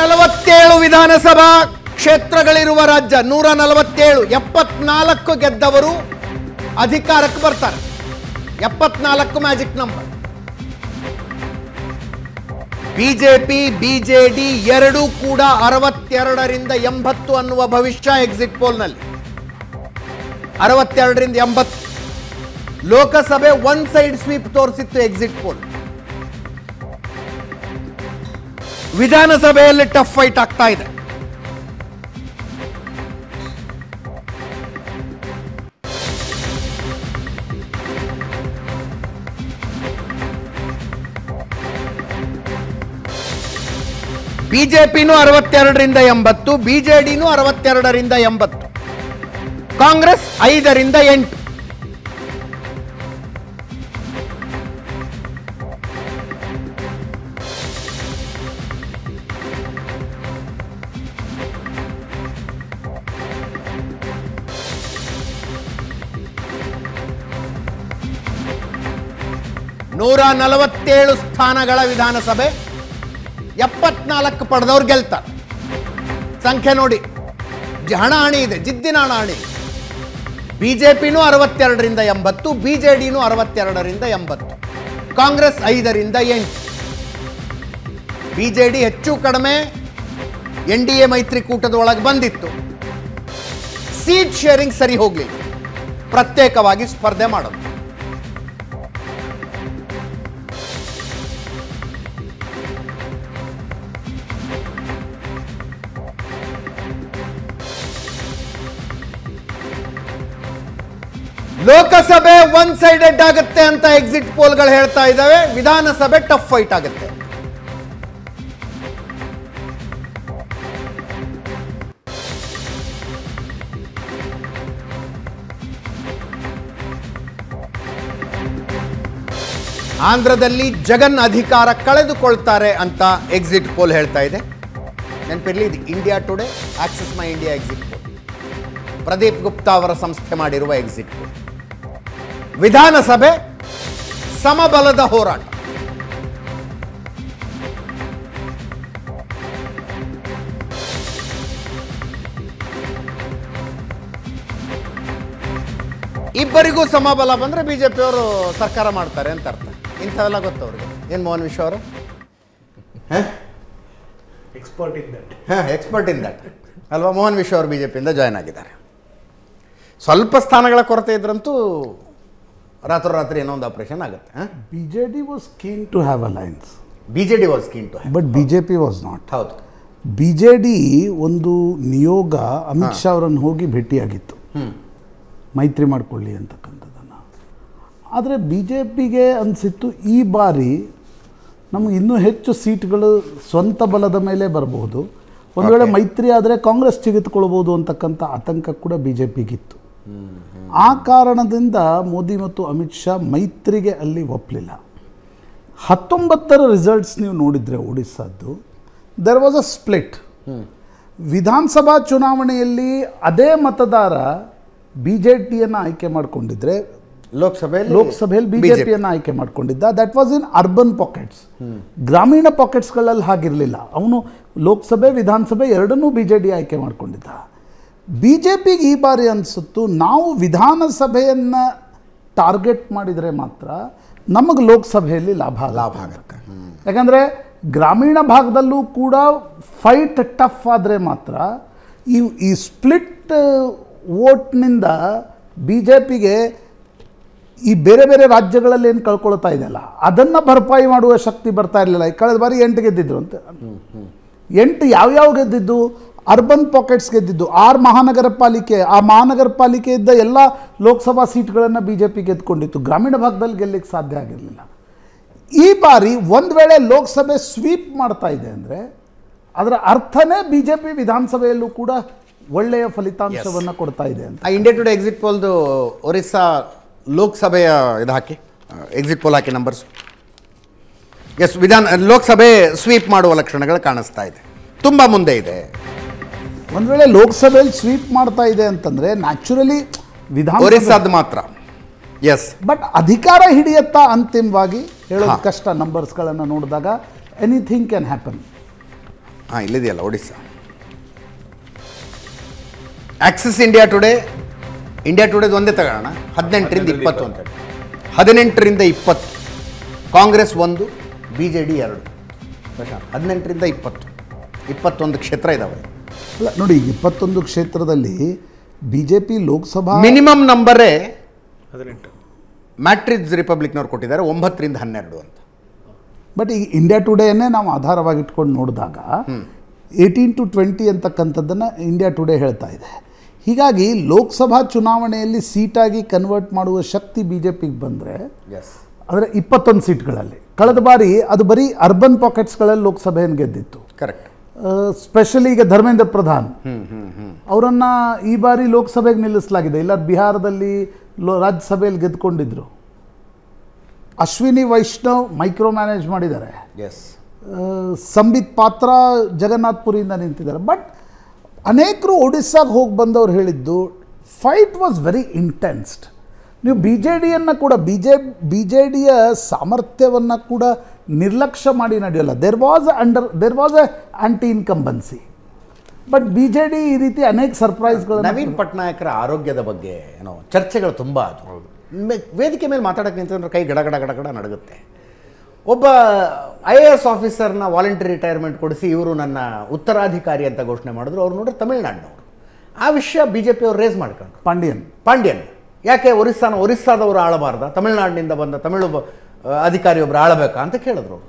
ನಲವತ್ತೇಳು ವಿಧಾನಸಭಾ ಕ್ಷೇತ್ರಗಳಿರುವ ರಾಜ್ಯ ನೂರ ನಲವತ್ತೇಳು ಎಪ್ಪತ್ನಾಲ್ಕು ಗೆದ್ದವರು ಅಧಿಕಾರಕ್ಕೆ ಬರ್ತಾರೆ ಎಪ್ಪತ್ನಾಲ್ಕು ಮ್ಯಾಜಿಕ್ ನಂಬರ್ ಬಿಜೆಪಿ ಬಿಜೆಡಿ ಎರಡೂ ಕೂಡ ಅರವತ್ತೆರಡರಿಂದ ಎಂಬತ್ತು ಅನ್ನುವ ಭವಿಷ್ಯ ಎಕ್ಸಿಟ್ ಪೋಲ್ನಲ್ಲಿ ಅರವತ್ತೆರಡರಿಂದ ಎಂಬತ್ತು ಲೋಕಸಭೆ ಒನ್ ಸೈಡ್ ಸ್ವೀಪ್ ತೋರಿಸಿತ್ತು ಎಕ್ಸಿಟ್ ಪೋಲ್ ವಿಧಾನಸಭೆಯಲ್ಲಿ ಟಫ್ ಫೈಟ್ ಆಗ್ತಾ ಇದೆ ಬಿಜೆಪಿನೂ ಅರವತ್ತೆರಡರಿಂದ ಎಂಬತ್ತು ಬಿಜೆಡಿನೂ ಅರವತ್ತೆರಡರಿಂದ ಎಂಬತ್ತು ಕಾಂಗ್ರೆಸ್ ಐದರಿಂದ ಎಂಟು ನಲವತ್ತೇಳು ಸ್ಥಾನಗಳ ವಿಧಾನಸಭೆ ಎಪ್ಪತ್ನಾಲ್ಕು ಪಡೆದವ್ರು ಗೆಲ್ತಾರೆ ಸಂಖ್ಯೆ ನೋಡಿ ಹಣಿ ಇದೆ ಜಿದ್ದಿನ ಹಣಹಣಿ ಬಿ ಜೆ ಅರವತ್ತೆರಡರಿಂದ ಎಂಬತ್ತು ಬಿ ಜೆ ಅರವತ್ತೆರಡರಿಂದ ಎಂಬತ್ತು ಕಾಂಗ್ರೆಸ್ ಐದರಿಂದ ಎಂಟು ಬಿ ಜೆ ಡಿ ಹೆಚ್ಚು ಕಡಿಮೆ ಎನ್ ಡಿ ಎ ಮೈತ್ರಿಕೂಟದ ಒಳಗೆ ಬಂದಿತ್ತು ಸೀಟ್ ಶೇರಿಂಗ್ ಸರಿ ಹೋಗಲಿ ಪ್ರತ್ಯೇಕವಾಗಿ ಸ್ಪರ್ಧೆ ಮಾಡೋದು ಲೋಕಸಭೆ ಒನ್ ಸೈಡೆಡ್ ಆಗುತ್ತೆ ಅಂತ ಎಕ್ಸಿಟ್ ಪೋಲ್ಗಳು ಹೇಳ್ತಾ ಇದ್ದಾವೆ ವಿಧಾನಸಭೆ ಟಫ್ ಫೈಟ್ ಆಗುತ್ತೆ ಆಂಧ್ರದಲ್ಲಿ ಜಗನ್ ಅಧಿಕಾರ ಕಳೆದುಕೊಳ್ತಾರೆ ಅಂತ ಎಕ್ಸಿಟ್ ಪೋಲ್ ಹೇಳ್ತಾ ಇದೆ ನೆನಪಿರಲಿ ಇದು India Today Axis My India exit poll Pradeep Gupta ಅವರ ಸಂಸ್ಥೆ ಮಾಡಿರುವ ಎಕ್ಸಿಟ್ ಪೋಲ್ ವಿಧಾನಸಭೆ ಸಮಬಲದ ಹೋರಾಟ ಇಬ್ಬರಿಗೂ ಸಮಬಲ ಬಂದ್ರೆ ಬಿಜೆಪಿಯವರು ಸರ್ಕಾರ ಮಾಡ್ತಾರೆ ಅಂತ ಅರ್ಥ ಇಂಥವೆಲ್ಲ ಗೊತ್ತವ್ರಿಗೆ ಏನು ಮೋಹನ್ ವಿಶ್ವ ಅವರು expert in that expert in that ಅಲ್ವಾ ಮೋಹನ್ ವಿಶ್ವ ಅವರು ಬಿಜೆಪಿಯಿಂದ ಜೆ ಜಾಯ್ನ್ ಆಗಿದ್ದಾರೆ ಸ್ವಲ್ಪ ಸ್ಥಾನಗಳ ಕೊರತೆ ಇದ್ರಂತೂ ರಾತ್ರೋರಾತ್ರಿ ಏನೋ ಒಂದು ಆಪರೇಷನ್ ಆಗುತ್ತೆ B J D was keen to have alliance B J D was keen to but B J P was not ಹೌದು ಬಿ ಜೆ ಡಿ ಒಂದು ನಿಯೋಗ ಅಮಿತ್ ಶಾ ಅವರನ್ನು ಹೋಗಿ ಭೇಟಿಯಾಗಿತ್ತು ಮೈತ್ರಿ ಮಾಡಿಕೊಳ್ಳಿ ಅಂತಕ್ಕಂಥದ್ದನ್ನು ಆದರೆ ಬಿ ಜೆ ಪಿಗೆ ಅನಿಸಿತ್ತು ಈ ಬಾರಿ ನಮಗೆ ಇನ್ನೂ ಹೆಚ್ಚು ಸೀಟ್ಗಳು ಸ್ವಂತ ಬಲದ ಮೇಲೆ ಬರಬಹುದು ಒಂದು ವೇಳೆ ಮೈತ್ರಿ ಆದರೆ ಕಾಂಗ್ರೆಸ್ ತೆಗೆದುಕೊಳ್ಬೋದು ಅಂತಕ್ಕಂಥ ಆತಂಕ ಕೂಡ ಬಿ ಜೆ ಪಿಗಿತ್ತು ಆ ಕಾರಣದಿಂದ ಮೋದಿ ಮತ್ತು ಅಮಿತ್ ಶಾ ಮೈತ್ರಿಗೆ ಅಲ್ಲಿ ಒಪ್ಪಲಿಲ್ಲ ಹತ್ತೊಂಬತ್ತರ ರಿಸಲ್ಟ್ಸ್ ನೀವು ನೋಡಿದರೆ ಒಡಿಸ್ಸಾದ್ದು ದೆರ್ ವಾಸ್ ಅ ಸ್ಪ್ಲಿಟ್ ವಿಧಾನಸಭಾ ಚುನಾವಣೆಯಲ್ಲಿ ಅದೇ ಮತದಾರ ಬಿ ಜೆ ಟಿಯನ್ನು ಆಯ್ಕೆ ಮಾಡಿಕೊಂಡಿದ್ರೆ ಲೋಕಸಭೆಯಲ್ಲಿ ಲೋಕಸಭೆಯಲ್ಲಿ ಬಿ ಜೆ ಪಿಯನ್ನು ಆಯ್ಕೆ ಮಾಡಿಕೊಂಡಿದ್ದ that was in urban pockets ಗ್ರಾಮೀಣ ಪಾಕೆಟ್ಸ್ಗಳಲ್ಲಿ ಹಾಗಿರಲಿಲ್ಲ ಅವನು ಲೋಕಸಭೆ ವಿಧಾನಸಭೆ ಎರಡನ್ನೂ ಬಿ ಜೆ ಡಿ ಆಯ್ಕೆ ಮಾಡಿಕೊಂಡಿದ್ದ ಬಿ ಜೆ ಪಿಗೆ ಈ ಬಾರಿ ಅನಿಸುತ್ತು ನಾವು ವಿಧಾನಸಭೆಯನ್ನು ಟಾರ್ಗೆಟ್ ಮಾಡಿದರೆ ಮಾತ್ರ ನಮಗೆ ಲೋಕಸಭೆಯಲ್ಲಿ ಲಾಭ ಲಾಭ ಆಗುತ್ತೆ ಯಾಕಂದರೆ ಗ್ರಾಮೀಣ ಭಾಗದಲ್ಲೂ ಕೂಡ ಫೈಟ್ ಟಫ್ ಆದರೆ ಮಾತ್ರ ಈ ಈ ಸ್ಪ್ಲಿಟ್ ವೋಟ್ನಿಂದ ಬಿ ಜೆ ಪಿಗೆ ಈ ಬೇರೆ ಬೇರೆ ರಾಜ್ಯಗಳಲ್ಲಿ ಏನು ಕಳ್ಕೊಳ್ತಾ ಇದೆಯಲ್ಲ ಅದನ್ನು ಭರ್ಪಾಯಿ ಮಾಡುವ ಶಕ್ತಿ ಬರ್ತಾ ಇರಲಿಲ್ಲ ಈ ಕಳೆದ ಬಾರಿ ಎಂಟು ಗೆದ್ದಿದ್ರು ಅಂತ ಎಂಟು ಯಾವ್ಯಾವ ಗೆದ್ದಿದ್ದು ಅರ್ಬನ್ ಪಾಕೆಟ್ಸ್ ಗೆದ್ದಿದ್ದು ಆರ್ ಮಹಾನಗರ ಪಾಲಿಕೆ ಆ ಮಹಾನಗರ ಪಾಲಿಕೆ ಇದ್ದ ಎಲ್ಲ ಲೋಕಸಭಾ ಸೀಟ್ಗಳನ್ನು ಬಿಜೆಪಿ ಗೆದ್ಕೊಂಡಿತ್ತು ಗ್ರಾಮೀಣ ಭಾಗದಲ್ಲಿ ಗೆಲ್ಲಕ್ಕೆ ಸಾಧ್ಯ ಆಗಿರಲಿಲ್ಲ ಈ ಬಾರಿ ಒಂದು ವೇಳೆ ಲೋಕಸಭೆ ಸ್ವೀಪ್ ಮಾಡ್ತಾ ಇದೆ ಅಂದರೆ ಅದರ ಅರ್ಥನೇ ಬಿ ಜೆ ಪಿ ವಿಧಾನಸಭೆಯಲ್ಲೂ ಕೂಡ ಒಳ್ಳೆಯ ಫಲಿತಾಂಶವನ್ನು ಕೊಡ್ತಾ ಇದೆ ಅಂತ ಇಂಡಿಯಾ ಟುಡೇ ಎಕ್ಸಿಟ್ ಪೋಲ್ದು ಒರಿಸ್ಸಾ ಲೋಕಸಭೆಯ ಇದು ಹಾಕಿ ಎಕ್ಸಿಟ್ ಪೋಲ್ ಹಾಕಿ ನಂಬರ್ಸ್ ಎಸ್ ವಿಧಾನ ಲೋಕಸಭೆ ಸ್ವೀಪ್ ಮಾಡುವ ಲಕ್ಷಣಗಳು ಕಾಣಿಸ್ತಾ ಇದೆ ತುಂಬ ಮುಂದೆ ಇದೆ ಒಂದು ವೇಳೆ ಲೋಕಸಭೆಯಲ್ಲಿ ಸ್ವೀಪ್ ಮಾಡ್ತಾ ಇದೆ ಅಂತಂದರೆ ನ್ಯಾಚುರಲಿ ವಿಧಾನ ಒರಿಸ್ಸಾದ ಮಾತ್ರ ಎಸ್ ಬಟ್ ಅಧಿಕಾರ ಹಿಡಿಯತ್ತಾ ಅಂತಿಮವಾಗಿ ಹೇಳೋದು ಕಷ್ಟ ನಂಬರ್ಸ್ಗಳನ್ನು ನೋಡಿದಾಗ ಎನಿಥಿಂಗ್ ಕ್ಯಾನ್ ಹ್ಯಾಪನ್ ಹಾಂ ಇಲ್ಲಿದೆಯಲ್ಲ Odisha Axis India Today India ಟುಡೇದು ಒಂದೇ ತಗೋಣ ಹದಿನೆಂಟರಿಂದ ಇಪ್ಪತ್ತು ಹದಿನೆಂಟರಿಂದ ಇಪ್ಪತ್ತು ಕಾಂಗ್ರೆಸ್ ಒಂದು ಬಿ ಜೆ ಡಿ ಎರಡು ಹದಿನೆಂಟರಿಂದ ಇಪ್ಪತ್ತು ಇಪ್ಪತ್ತೊಂದು ಕ್ಷೇತ್ರ ಇದ್ದಾವೆ ಅಲ್ಲ ನೋಡಿ ಇಪ್ಪತ್ತೊಂದು ಕ್ಷೇತ್ರದಲ್ಲಿ ಬಿ ಜೆ ಪಿ ಲೋಕಸಭಾ ಮಿನಿಮಮ್ ನಂಬರೇ ಹದಿನೆಂಟು ಮ್ಯಾಟ್ರಿಕ್ಸ್ ರಿಪಬ್ಲಿಕ್ನವ್ರು ಕೊಟ್ಟಿದ್ದಾರೆ ಒಂಬತ್ತರಿಂದ ಹನ್ನೆರಡು ಅಂತ ಬಟ್ ಈಗ ಇಂಡಿಯಾ ಟುಡೇನೇ ನಾವು ಆಧಾರವಾಗಿಟ್ಕೊಂಡು ನೋಡಿದಾಗ ಏಯ್ಟೀನ್ ಟು ಟ್ವೆಂಟಿ ಅಂತಕ್ಕಂಥದ್ದನ್ನು ಇಂಡಿಯಾ ಟುಡೇ ಹೇಳ್ತಾ ಇದೆ ಹೀಗಾಗಿ ಲೋಕಸಭಾ ಚುನಾವಣೆಯಲ್ಲಿ ಸೀಟಾಗಿ ಕನ್ವರ್ಟ್ ಮಾಡುವ ಶಕ್ತಿ ಬಿ ಜೆ ಪಿಗೆ ಬಂದರೆ ಅಂದರೆ ಇಪ್ಪತ್ತೊಂದು ಸೀಟ್ಗಳಲ್ಲಿ ಕಳೆದ ಬಾರಿ ಅದು ಬರೀ ಅರ್ಬನ್ ಪಾಕೆಟ್ಸ್ಗಳಲ್ಲಿ ಲೋಕಸಭೆಯನ್ನು ಗೆದ್ದಿತ್ತು ಕರೆಕ್ಟ್ ಸ್ಪೆಷಲಿ ಈಗ ಧರ್ಮೇಂದ್ರ ಪ್ರಧಾನ್ ಅವರನ್ನ ಈ ಬಾರಿ ಲೋಕಸಭೆಗೆ ನಿಲ್ಲಿಸಲಾಗಿದೆ ಇಲ್ಲ ಬಿಹಾರದಲ್ಲಿ ಲೋ ರಾಜ್ಯಸಭೆಯಲ್ಲಿ ಗೆದ್ಕೊಂಡಿದ್ರು ಅಶ್ವಿನಿ ವೈಷ್ಣವ್ ಮೈಕ್ರೋ ಮ್ಯಾನೇಜ್ ಮಾಡಿದ್ದಾರೆ ಎಸ್ ಸಂಬಿತ್ ಪಾತ್ರ ಜಗನ್ನಾಥ್ ನಿಂತಿದ್ದಾರೆ ಬಟ್ ಅನೇಕರು ಒಡಿಸ್ಸಾಗ ಹೋಗಿ ಬಂದವ್ರು ಹೇಳಿದ್ದು ಫೈಟ್ ವಾಸ್ ವೆರಿ ಇಂಟೆನ್ಸ್ಡ್ ನೀವು ಬಿ ಜೆ ಡಿಯನ್ನು ಕೂಡ ಬಿ ಜೆ ಬಿ ಜೆ ಡಿಯ ಸಾಮರ್ಥ್ಯವನ್ನು ಕೂಡ ನಿರ್ಲಕ್ಷ್ಯ ಮಾಡಿ ನಡೆಯೋಲ್ಲ there was under there was a anti incumbency but B J D ಈ ರೀತಿ ಅನೇಕ ಸರ್ಪ್ರೈಸ್ಗಳು ನವೀನ್ ಪಟ್ನಾಯಕರ ಆರೋಗ್ಯದ ಬಗ್ಗೆ ಏನೋ ಚರ್ಚೆಗಳು ತುಂಬ ಅದು ವೇದಿಕೆ ಮೇಲೆ ಮಾತಾಡಕ್ಕೆ ನಿಂತಂದ್ರೆ ಕೈ ಗಡ ಗಡ ಗಡ ಗಡ ನಡಗುತ್ತೆ ಒಬ್ಬ ಐ ಎ ಎಸ್ ಆಫೀಸರ್ನ ವಾಲಂಟರಿ ರಿಟೈರ್ಮೆಂಟ್ ಕೊಡಿಸಿ ಇವರು ನನ್ನ ಉತ್ತರಾಧಿಕಾರಿ ಅಂತ ಘೋಷಣೆ ಮಾಡಿದ್ರು ಅವ್ರು ನೋಡಿದ್ರೆ ತಮಿಳ್ನಾಡಿನವರು ಆ ವಿಷಯ ಬಿ ಜೆ ಅವರು ರೇಸ್ ಮಾಡ್ಕೊಂಡು ಪಾಂಡ್ಯನ್ ಪಾಂಡ್ಯನ್ ಯಾಕೆ ಒರಿಸ್ಸಾನ ಒರಿಸ್ಸಾದವರು ಆಳಬಾರ್ದ ತಮಿಳುನಾಡಿನಿಂದ ಬಂದ ತಮಿಳು ಅಧಿಕಾರಿಯೊಬ್ಬರು ಆಳಬೇಕಾ ಅಂತ ಕೇಳಿದ್ರು ಅವರು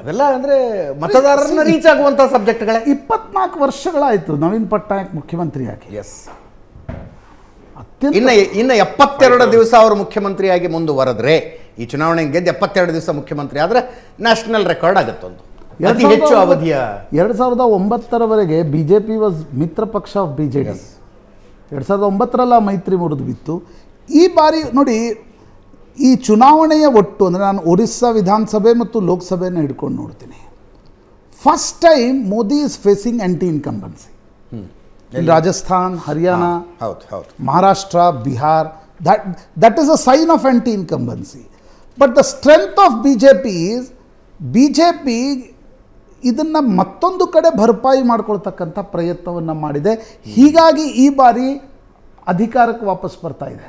ಅದೆಲ್ಲ ಅಂದರೆ ಮತದಾರರನ್ನ ರೀಚ್ ಆಗುವಂಥ ಸಬ್ಜೆಕ್ಟ್ಗಳೇ ಇಪ್ಪತ್ನಾಲ್ಕು ವರ್ಷಗಳಾಯಿತು ನವೀನ್ ಪಟ್ನಾಯಕ್ ಮುಖ್ಯಮಂತ್ರಿ ಯಾಕೆ ಎಸ್ ಇನ್ನು ಇನ್ನು ಎಪ್ಪತ್ತೆರಡು ದಿವಸ ಅವರು ಮುಖ್ಯಮಂತ್ರಿಯಾಗಿ ಮುಂದುವರೆದ್ರೆ ಈ ಚುನಾವಣೆ ಗೆದ್ದು ಎಪ್ಪತ್ತೆರಡು ದಿವಸ ಮುಖ್ಯಮಂತ್ರಿ ಆದರೆ ನ್ಯಾಷನಲ್ ರೆಕಾರ್ಡ್ ಒಂದು ಅತಿ ಹೆಚ್ಚು ಅವಧಿಯ ಎರಡು ಸಾವಿರದ ಒಂಬತ್ತರವರೆಗೆ ಬಿ ಜೆ ಪಿ ವಾಸ್ ಮಿತ್ರ ಪಕ್ಷ ಆಫ್ ಬಿ ಜೆ ಡಿ ಎರಡು ಸಾವಿರದ ಒಂಬತ್ತರಲ್ಲ ಮೈತ್ರಿ ಮುರಿದು ಬಿತ್ತು ಈ ಬಾರಿ ನೋಡಿ ಈ ಚುನಾವಣೆಯ ಒಟ್ಟು ಅಂದರೆ ನಾನು ಒರಿಸ್ಸಾ ವಿಧಾನಸಭೆ ಮತ್ತು ಲೋಕಸಭೆಯನ್ನು ಹಿಡ್ಕೊಂಡು ನೋಡ್ತೀನಿ first time Modi is facing anti incumbency Rajasthan Haryana ಹೌದು ಹೌದು Maharashtra Bihar that that is a sign of anti incumbency but the strength of B J P is B J P ಇದನ್ನು ಮತ್ತೊಂದು ಕಡೆ ಭರ್ಪಾಯಿ ಮಾಡ್ಕೊಳ್ತಕ್ಕಂಥ ಪ್ರಯತ್ನವನ್ನು ಮಾಡಿದೆ ಹೀಗಾಗಿ ಈ ಬಾರಿ ಅಧಿಕಾರಕ್ಕೆ ವಾಪಸ್ ಬರ್ತಾ ಇದೆ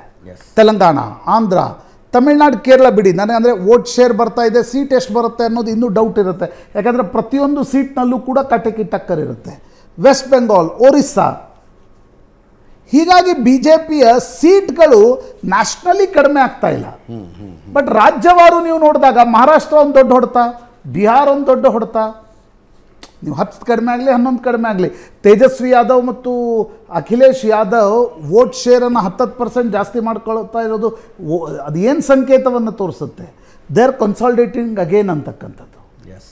ತೆಲಂಗಾಣ ಆಂಧ್ರ ತಮಿಳ್ನಾಡು ಕೇರಳ ಬಿಡಿ ನನಗೆ ಅಂದರೆ ವೋಟ್ ಶೇರ್ ಬರ್ತಾ ಇದೆ ಸೀಟ್ ಎಷ್ಟು ಬರುತ್ತೆ ಅನ್ನೋದು ಇನ್ನೂ ಡೌಟ್ ಇರುತ್ತೆ ಯಾಕಂದರೆ ಪ್ರತಿಯೊಂದು ಸೀಟ್ನಲ್ಲೂ ಕೂಡ ಕಟಕಿ ಟಕ್ಕರ್ ಇರುತ್ತೆ ವೆಸ್ಟ್ ಬೆಂಗಾಲ್ ಒರಿಸ್ಸಾ ಹೀಗಾಗಿ ಬಿ ಜೆ ಪಿಯ ಸೀಟ್ಗಳು ನ್ಯಾಷನಲಿ ಕಡಿಮೆ ಆಗ್ತಾ ಇಲ್ಲ ಬಟ್ ರಾಜ್ಯವಾರು ನೀವು ನೋಡಿದಾಗ ಮಹಾರಾಷ್ಟ್ರ ಒಂದು ದೊಡ್ಡ ಹೊಡೆತ ಬಿಹಾರ ಒಂದು ದೊಡ್ಡ ಹೊಡೆತ ನೀವು ಹತ್ತು ಕಡಿಮೆ ಆಗಲಿ ಹನ್ನೊಂದು ಕಡಿಮೆ ಆಗಲಿ ತೇಜಸ್ವಿ ಯಾದವ್ ಮತ್ತು ಅಖಿಲೇಶ್ ಯಾದವ್ ವೋಟ್ ಶೇರನ್ನು ಹತ್ತತ್ತು ಪರ್ಸೆಂಟ್ ಜಾಸ್ತಿ ಮಾಡ್ಕೊಳ್ತಾ ಇರೋದು ಅದು ಏನು ಸಂಕೇತವನ್ನು ತೋರಿಸುತ್ತೆ ದೇ ಆರ್ ಕನ್ಸಾಲ್ಡೇಟಿಂಗ್ ಅಗೇನ್ ಅಂತಕ್ಕಂಥದ್ದು ಎಸ್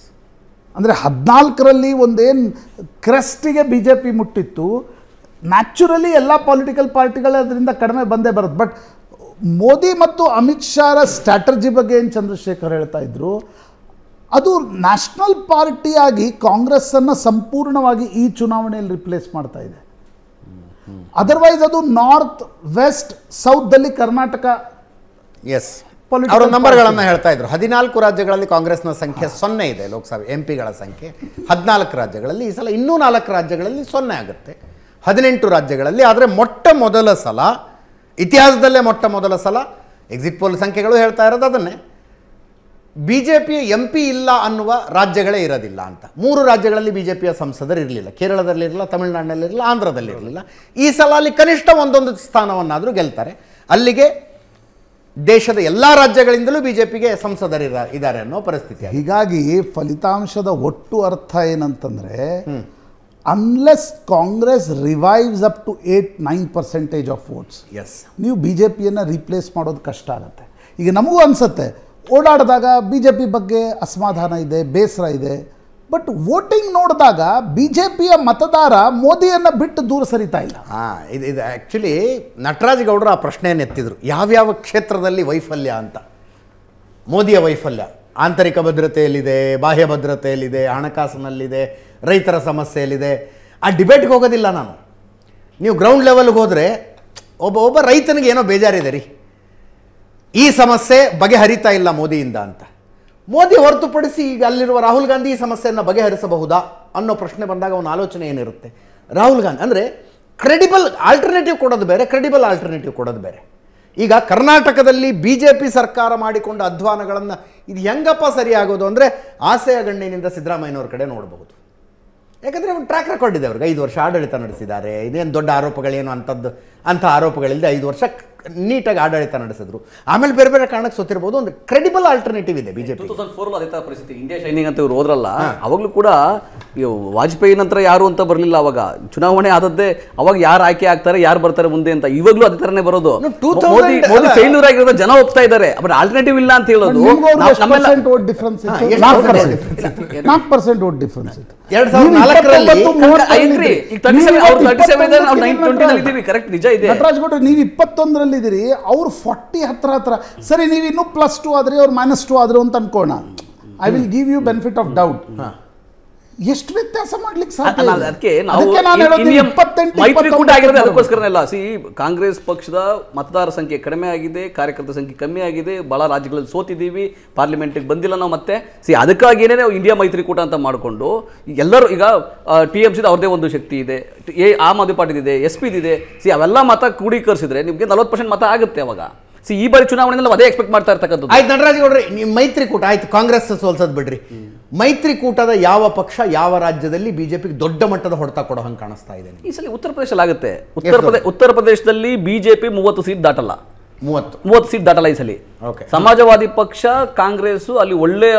ಅಂದರೆ ಹದಿನಾಲ್ಕರಲ್ಲಿ ಒಂದೇನು ಕ್ರೆಸ್ಟಿಗೆ ಬಿ ಜೆ ಪಿ ಮುಟ್ಟಿತ್ತು ನ್ಯಾಚುರಲಿ ಎಲ್ಲ ಪೊಲಿಟಿಕಲ್ ಪಾರ್ಟಿಗಳೇ ಅದರಿಂದ ಕಡಿಮೆ ಬಂದೇ ಬರುತ್ತೆ ಬಟ್ ಮೋದಿ ಮತ್ತು ಅಮಿತ್ ಶಾರ ಸ್ಟ್ರಾಟಜಿ ಬಗ್ಗೆ ಏನು ಚಂದ್ರಶೇಖರ್ ಹೇಳ್ತಾ ಇದ್ರು ಅದು ನ್ಯಾಷನಲ್ ಪಾರ್ಟಿಯಾಗಿ ಕಾಂಗ್ರೆಸ್ಸನ್ನು ಸಂಪೂರ್ಣವಾಗಿ ಈ ಚುನಾವಣೆಯಲ್ಲಿ ರಿಪ್ಲೇಸ್ ಮಾಡ್ತಾ ಇದೆ ಅದರ್ವೈಸ್ ಅದು ನಾರ್ತ್ ವೆಸ್ಟ್ ಸೌತ್ದಲ್ಲಿ ಕರ್ನಾಟಕ ಎಸ್ ಅವರು ನಂಬರ್ಗಳನ್ನು ಹೇಳ್ತಾ ಇದ್ರು ಹದಿನಾಲ್ಕು ರಾಜ್ಯಗಳಲ್ಲಿ ಕಾಂಗ್ರೆಸ್ನ ಸಂಖ್ಯೆ ಸೊನ್ನೆ ಇದೆ ಲೋಕಸಭೆ ಎಂ ಪಿಗಳ ಸಂಖ್ಯೆ ಹದಿನಾಲ್ಕು ರಾಜ್ಯಗಳಲ್ಲಿ ಈ ಸಲ ಇನ್ನೂ ನಾಲ್ಕು ರಾಜ್ಯಗಳಲ್ಲಿ ಸೊನ್ನೆ ಆಗುತ್ತೆ ಹದಿನೆಂಟು ರಾಜ್ಯಗಳಲ್ಲಿ ಆದರೆ ಮೊಟ್ಟ ಮೊದಲ ಸಲ ಇತಿಹಾಸದಲ್ಲೇ ಮೊಟ್ಟ ಮೊದಲ ಸಲ ಎಕ್ಸಿಟ್ ಪೋಲ್ ಸಂಖ್ಯೆಗಳು ಹೇಳ್ತಾ ಇರೋದು ಅದನ್ನೇ ಬಿ ಜೆ ಪಿಯ ಎಂ ಪಿ ಇಲ್ಲ ಅನ್ನುವ ರಾಜ್ಯಗಳೇ ಇರೋದಿಲ್ಲ ಅಂತ ಮೂರು ರಾಜ್ಯಗಳಲ್ಲಿ ಬಿ ಜೆ ಪಿಯ ಸಂಸದರು ಇರಲಿಲ್ಲ ಕೇರಳದಲ್ಲಿರಲಿಲ್ಲ ತಮಿಳುನಾಡಿನಲ್ಲಿರಲಿಲ್ಲ ಆಂಧ್ರದಲ್ಲಿರಲಿಲ್ಲ ಈ ಸಲ ಅಲ್ಲಿ ಕನಿಷ್ಠ ಒಂದೊಂದು ಸ್ಥಾನವನ್ನಾದರೂ ಗೆಲ್ತಾರೆ ಅಲ್ಲಿಗೆ ದೇಶದ ಎಲ್ಲ ರಾಜ್ಯಗಳಿಂದಲೂ ಬಿ ಜೆ ಪಿಗೆ ಸಂಸದರಿರ ಇದ್ದಾರೆ ಅನ್ನೋ ಪರಿಸ್ಥಿತಿ ಹೀಗಾಗಿ ಫಲಿತಾಂಶದ ಒಟ್ಟು ಅರ್ಥ ಏನಂತಂದರೆ unless Congress revives up to eight nine percentage of votes ಎಸ್ ನೀವು ಬಿ ಜೆ ಪಿಯನ್ನು ರೀಪ್ಲೇಸ್ ಮಾಡೋದು ಕಷ್ಟ ಆಗುತ್ತೆ ಈಗ ನಮಗೂ ಅನಿಸುತ್ತೆ ಓಡಾಡಿದಾಗ ಬಿ ಜೆ ಪಿ ಬಗ್ಗೆ ಅಸಮಾಧಾನ ಇದೆ ಬೇಸರ ಇದೆ ಬಟ್ ವೋಟಿಂಗ್ ನೋಡಿದಾಗ ಬಿ ಜೆ ಪಿಯ ಮತದಾರ ಮೋದಿಯನ್ನು ಬಿಟ್ಟು ದೂರ ಸರಿತಾ ಇಲ್ಲ ಹಾಂ ಇದು ಇದು ಆ್ಯಕ್ಚುಲಿ ನಟರಾಜಗೌಡರು ಆ ಪ್ರಶ್ನೆಯನ್ನು ಎತ್ತಿದ್ರು ಯಾವ್ಯಾವ ಕ್ಷೇತ್ರದಲ್ಲಿ ವೈಫಲ್ಯ ಅಂತ ಮೋದಿಯ ವೈಫಲ್ಯ ಆಂತರಿಕ ಭದ್ರತೆಯಲ್ಲಿದೆ ಬಾಹ್ಯ ಭದ್ರತೆಯಲ್ಲಿದೆ ಹಣಕಾಸಿನಲ್ಲಿದೆ ರೈತರ ಸಮಸ್ಯೆಯಲ್ಲಿದೆ ಆ ಡಿಬೇಟ್ಗೆ ಹೋಗೋದಿಲ್ಲ ನಾನು ನೀವು ಗ್ರೌಂಡ್ ಲೆವೆಲ್ಗೆ ಹೋದರೆ ಒಬ್ಬ ಒಬ್ಬ ರೈತನಿಗೆ ಏನೋ ಬೇಜಾರಿದೆ ರೀ ಈ ಸಮಸ್ಯೆ ಬಗೆಹರಿತಾ ಇಲ್ಲ ಮೋದಿಯಿಂದ ಅಂತ ಮೋದಿ ಹೊರತುಪಡಿಸಿ ಈಗ ಅಲ್ಲಿರುವ ರಾಹುಲ್ ಗಾಂಧಿ ಈ ಸಮಸ್ಯೆಯನ್ನು ಬಗೆಹರಿಸಬಹುದಾ ಅನ್ನೋ ಪ್ರಶ್ನೆ ಬಂದಾಗ ಅವನ ಆಲೋಚನೆ ಏನಿರುತ್ತೆ ರಾಹುಲ್ ಗಾಂಧಿ ಅಂದರೆ ಕ್ರೆಡಿಬಲ್ ಆಲ್ಟರ್ನೇಟಿವ್ ಕೊಡೋದು ಬೇರೆ ಕ್ರೆಡಿಬಲ್ ಆಲ್ಟರ್ನೇಟಿವ್ ಕೊಡೋದು ಬೇರೆ ಈಗ ಕರ್ನಾಟಕದಲ್ಲಿ ಬಿ ಜೆ ಪಿ ಸರ್ಕಾರ ಮಾಡಿಕೊಂಡ ಅಧ್ವಾನಗಳನ್ನು ಇದು ಹೆಂಗಪ್ಪ ಸರಿಯಾಗೋದು ಅಂದರೆ ಆಸೆಯ ಗಣ್ಣಿನಿಂದ ಸಿದ್ದರಾಮಯ್ಯನವ್ರ ಕಡೆ ನೋಡಬಹುದು ಯಾಕಂದರೆ ಒಂದು ಟ್ರ್ಯಾಕ್ ರೆಕಾರ್ಡ್ ಇದೆ ಅವ್ರಿಗೆ ಐದು ವರ್ಷ ಆಡಳಿತ ನಡೆಸಿದ್ದಾರೆ ಇದೇನು ದೊಡ್ಡ ಆರೋಪಗಳೇನು ಅಂಥದ್ದು ಅಂಥ ಆರೋಪಗಳಿಲ್ಲದೆ ಐದು ವರ್ಷ ನೀಟಾಗಿ ಆಡಳಿತ ನಡೆಸಿದ್ರು ಆಮೇಲೆ ಬೇರೆ ಬೇರೆ ಕಾರಣಕ್ಕೆ ಸೋತಿರ್ಬೋದು ಒಂದು ಕ್ರೆಡಿಬಲ್ ಆಲ್ಟರ್ನೇಟಿವ್ ಇದೆ ಬಿಜೆಪಿ ಟೂ ತೌಸಂಡ್ ಫೋರ್ ಅದೇ ಥರ ಪರಿಸ್ಥಿತಿ ಇಂಡಿಯಾ ಶೈನಿಂಗ್ ಅಂತ ಇವ್ರು ಹೋದ್ರಲ್ಲ ಅವಾಗಲೂ ಕೂಡ ವಾಜಪೇಯಿ ನಂತರ ಯಾರು ಅಂತ ಬರಲಿಲ್ಲ ಅವಾಗ ಚುನಾವಣೆ ಆದದ್ದೇ ಅವಾಗ ಯಾರು ಆಯ್ಕೆ ಆಗ್ತಾರೆ ಯಾರು ಬರ್ತಾರೆ ಮುಂದೆ ಅಂತ ಇವಾಗಲೂ ಅದೇ ಥರನೇ ಬರೋದು ಮೋದಿ ಮೋದಿ ಫೇಲ್ಯೂರ್ ಆಗಿರೋದು ಜನ ಹೋಗ್ತಾ ಇದ್ದಾರೆ ಬಟ್ ಆಲ್ಟರ್ನೇಟಿವ್ ಇಲ್ಲ ಅಂತ ಹೇಳೋದು ನಾಲ್ಕು ಪರ್ಸೆಂಟ್ ಓಟ್ ಡಿಫ್ರೆನ್ಸ್ ಎರಡ್ ಸಾವಿರದ ನಾಲ್ಕರಲ್ಲಿ ಕರೆಕ್ಟ್ ನಿಜ ಇದೆ ನಟರಾಜ್ ನೀವು ಇಪ್ಪತ್ತೊಂದರಲ್ಲಿ ಬಂದಿದ್ದೀರಿ ಅವ್ರು ಫಾರ್ಟಿ ಹತ್ರ ಹತ್ರ ಸರಿ ನೀವು ಇನ್ನೂ ಪ್ಲಸ್ ಟು ಆದರೆ ಅವ್ರು ಮೈನಸ್ ಟು ಆದರು ಅಂತ ಅನ್ಕೋಣ I will give you benefit of doubt ಎಷ್ಟು ವ್ಯತ್ಯಾಸ ಮಾಡ್ಲಿಕ್ಕೆ ಸಾಧ್ಯ ಅದಕ್ಕೆ ಮೈತ್ರಿಕೂಟ ಆಗಿರೋದು ಅಲ್ಲ ಸಿ ಕಾಂಗ್ರೆಸ್ ಪಕ್ಷದ ಮತದಾರ ಸಂಖ್ಯೆ ಕಡಿಮೆ ಆಗಿದೆ ಕಾರ್ಯಕರ್ತರ ಸಂಖ್ಯೆ ಕಮ್ಮಿ ಆಗಿದೆ ಬಹಳ ರಾಜ್ಯಗಳಲ್ಲಿ ಸೋತಿದ್ದೀವಿ ಪಾರ್ಲಿಮೆಂಟಿಗೆ ಬಂದಿಲ್ಲ ನಾವು ಮತ್ತೆ ಸಿ ಅದಕ್ಕಾಗಿ ಇಂಡಿಯಾ ಮೈತ್ರಿಕೂಟ ಅಂತ ಮಾಡಿಕೊಂಡು ಎಲ್ಲರೂ ಈಗ ಟಿ ಎಂ ಸಿದ ಅವ್ರದೇ ಒಂದು ಶಕ್ತಿ ಇದೆ ಎ ಆಮ್ ಆದ್ಮಿ ಪಾರ್ಟಿದಿದೆ ಇದೆ ಎಸ್ ಪಿದಿದೆ ಸಿ ಅವೆಲ್ಲ ಮತ ಕೂಡೀಕರಿಸಿದ್ರೆ ನಿಮಗೆ ನಲವತ್ತು ಪರ್ಸೆಂಟ್ ಮತ ಆಗುತ್ತೆ ಅವಾಗ ಸಿ ಈ ಬಾರಿ ಚುನಾವಣೆಯಲ್ಲಿ ಅದೇ ಎಕ್ಸ್ಪೆಕ್ಟ್ ಮಾಡ್ತಾ ಇರ್ತಕ್ಕಂಥದ್ದು ಆಯ್ತು ನಟರಾಜ್ ನಿಮ್ಮ ಮೈತ್ರಿಕೂಟ ಆಯ್ತು ಕಾಂಗ್ರೆಸ್ ಸೋಲ್ಸದ್ ಬಿಡ್ರಿ ಮೈತ್ರಿಕೂಟದ ಯಾವ ಪಕ್ಷ ಯಾವ ರಾಜ್ಯದಲ್ಲಿ ಬಿಜೆಪಿಗೆ ದೊಡ್ಡ ಮಟ್ಟದ ಹೊಡೆತ ಕೊಡೋ ಹಂಗೆ ಕಾಣಿಸ್ತಾ ಇದೆ ಈ ಸಲ ಉತ್ತರ ಪ್ರದೇಶ ಆಗುತ್ತೆ ಉತ್ತರ ಪ್ರದೇಶ ಉತ್ತರ ಪ್ರದೇಶದಲ್ಲಿ ಬಿಜೆಪಿ ಮೂವತ್ತು ಸೀಟ್ ದಾಟಲ್ಲ ಮೂವತ್ತು ಮೂವತ್ತು ಸೀಟ್ ದಾಟಲ್ಲ ಈ ಸಲ ಸಮಾಜವಾದಿ ಪಕ್ಷ ಕಾಂಗ್ರೆಸ್ ಅಲ್ಲಿ ಒಳ್ಳೆಯ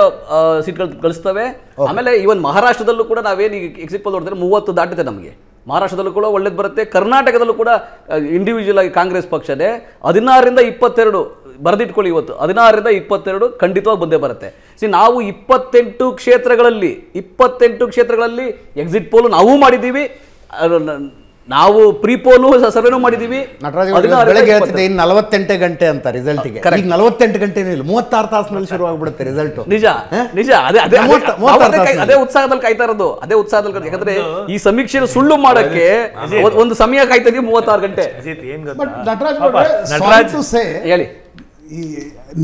ಸೀಟ್ಗಳು ಗಳಿಸ್ತವೆ ಆಮೇಲೆ ಇವನ್ ಮಹಾರಾಷ್ಟ್ರದಲ್ಲೂ ಕೂಡ ನಾವೇನು ಈಗ ಎಕ್ಸಿಟ್ ನೋಡಿದ್ರೆ ಮೂವತ್ತು ದಾಟುತ್ತೆ ನಮಗೆ ಮಹಾರಾಷ್ಟ್ರದಲ್ಲೂ ಕೂಡ ಒಳ್ಳೇದು ಬರುತ್ತೆ ಕರ್ನಾಟಕದಲ್ಲೂ ಕೂಡ ಇಂಡಿವಿಜುವಲ್ ಆಗಿ ಕಾಂಗ್ರೆಸ್ ಪಕ್ಷದೇ ಹದಿನಾರರಿಂದ ಇಪ್ಪತ್ತೆರಡು ಬರೆದಿಟ್ಕೊಳ್ಳಿ ಇವತ್ತು ಹದಿನಾರರಿಂದ ಇಪ್ಪತ್ತೆರಡು ಖಂಡಿತವಾಗಿ ಬಂದೇ ಬರುತ್ತೆ ಸಿ ನಾವು ಇಪ್ಪತ್ತೆಂಟು ಕ್ಷೇತ್ರಗಳಲ್ಲಿ ಇಪ್ಪತ್ತೆಂಟು ಕ್ಷೇತ್ರಗಳಲ್ಲಿ ಎಕ್ಸಿಟ್ ಪೋಲು ನಾವು ಮಾಡಿದ್ದೀವಿ ನಾವು ಪ್ರೀ ಪ್ರೀಪೋಲು ಸರ್ವೇನೂ ಮಾಡಿದೀವಿ ಬೆಳಗ್ಗೆ ಹೇಳ್ತಿದ್ದೆ ಇನ್ನು ನಲವತ್ತೆಂಟು ಗಂಟೆ ಅಂತ ರಿಸಲ್ಟಿಗೆ ಕರೆಕ್ಟ್ ನಲವತ್ತೆಂಟು ಗಂಟೆ ಇಲ್ಲ ಮೂವತ್ತಾರು ತಾಸಿನಲ್ಲಿ ಶುರು ಆಗ್ಬಿಡುತ್ತೆ ರಿಸಲ್ಟ್ ನಿಜ ನಿಜ ಅದೇ ಅದೇ ಅದೇ ಉತ್ಸಾಹದಲ್ಲಿ ಕಾಯ್ತಾ ಇರೋದು ಅದೇ ಉತ್ಸಾಹದಲ್ಲಿ ಯಾಕಂದ್ರೆ ಈ ಸಮೀಕ್ಷೆ ಸುಳ್ಳು ಮಾಡಕ್ಕೆ ಒಂದು ಸಮಯ ಕಾಯ್ತಾ ಇದೀವಿ ಮೂವತ್ತಾರು ಗಂಟೆ ಹೇಳಿ ಈ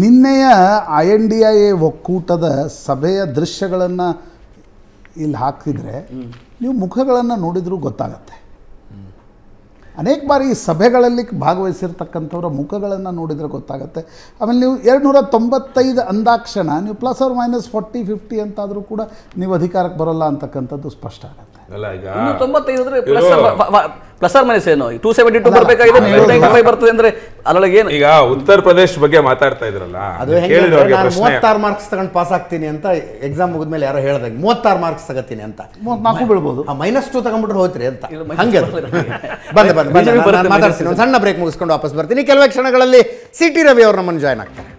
ನಿನ್ನೆಯ I N D I A ಒಕ್ಕೂಟದ ಸಭೆಯ ದೃಶ್ಯಗಳನ್ನು ಇಲ್ಲಿ ಹಾಕಿದರೆ ನೀವು ಮುಖಗಳನ್ನು ನೋಡಿದರೂ ಗೊತ್ತಾಗತ್ತೆ ಅನೇಕ ಬಾರಿ ಈ ಸಭೆಗಳಲ್ಲಿ ಭಾಗವಹಿಸಿರ್ತಕ್ಕಂಥವ್ರ ಮುಖಗಳನ್ನು ನೋಡಿದರೆ ಗೊತ್ತಾಗುತ್ತೆ ಆಮೇಲೆ ನೀವು ಎರಡು ನೂರ ತೊಂಬತ್ತೈದು ಅಂದಾಕ್ಷಣ ನೀವು plus or minus forty fifty ಅಂತಾದರೂ ಕೂಡ ನೀವು ಅಧಿಕಾರಕ್ಕೆ ಬರೋಲ್ಲ ಅಂತಕ್ಕಂಥದ್ದು ಸ್ಪಷ್ಟ ಆಗುತ್ತೆ ಈಗ ತೊಂಬತ್ತೈದು ಅಂದ್ರೆ ಪ್ಲಸ್ ಮೈನಸ್ ಟೂ ಬರ್ತದೆ ಅಂದ್ರೆ ಏನು ಈಗ ಉತ್ತರ ಪ್ರದೇಶ ಬಗ್ಗೆ ಮಾತಾಡ್ತಾ ಇದ್ರಲ್ಲ ಅದು ಮೂವತ್ತಾರು ಮಾರ್ಕ್ಸ್ ತಗೊಂಡು ಪಾಸ್ ಆಗ್ತೀನಿ ಅಂತ ಎಕ್ಸಾಮ್ ಮುಗಿದ್ಮೇಲೆ ಯಾರೋ ಹೇಳ್ದಂಗೆ ಮೂವತ್ತಾರು ಮಾರ್ಕ್ಸ್ ತಗತೀನಿ ಅಂತ ನಾಲ್ಕು ಬೀಳ್ಬೋದು ಮೈನಸ್ ಟೂ ತಗೊಂಡ್ಬಿಟ್ರೆ ಹೋಯ್ತ್ರಿ ಅಂತ ಹಂಗೆ ಬಂದೆ ಬಂದೆ ಬಂದೆ ಮಾತಾಡ್ತೀನಿ ಒಂದು ಸಣ್ಣ ಬ್ರೇಕ್ ಮುಗಿಸ್ಕೊಂಡು ವಾಪಸ್ ಬರ್ತೀನಿ ಕೆಲವೇ ಕ್ಷಣಗಳಲ್ಲಿ ಸಿ ಟಿ ರವಿ ಅವರು ನಮ್ಮನ್ನು ಜಾಯ್ನ್ ಆಗ್ತಾರೆ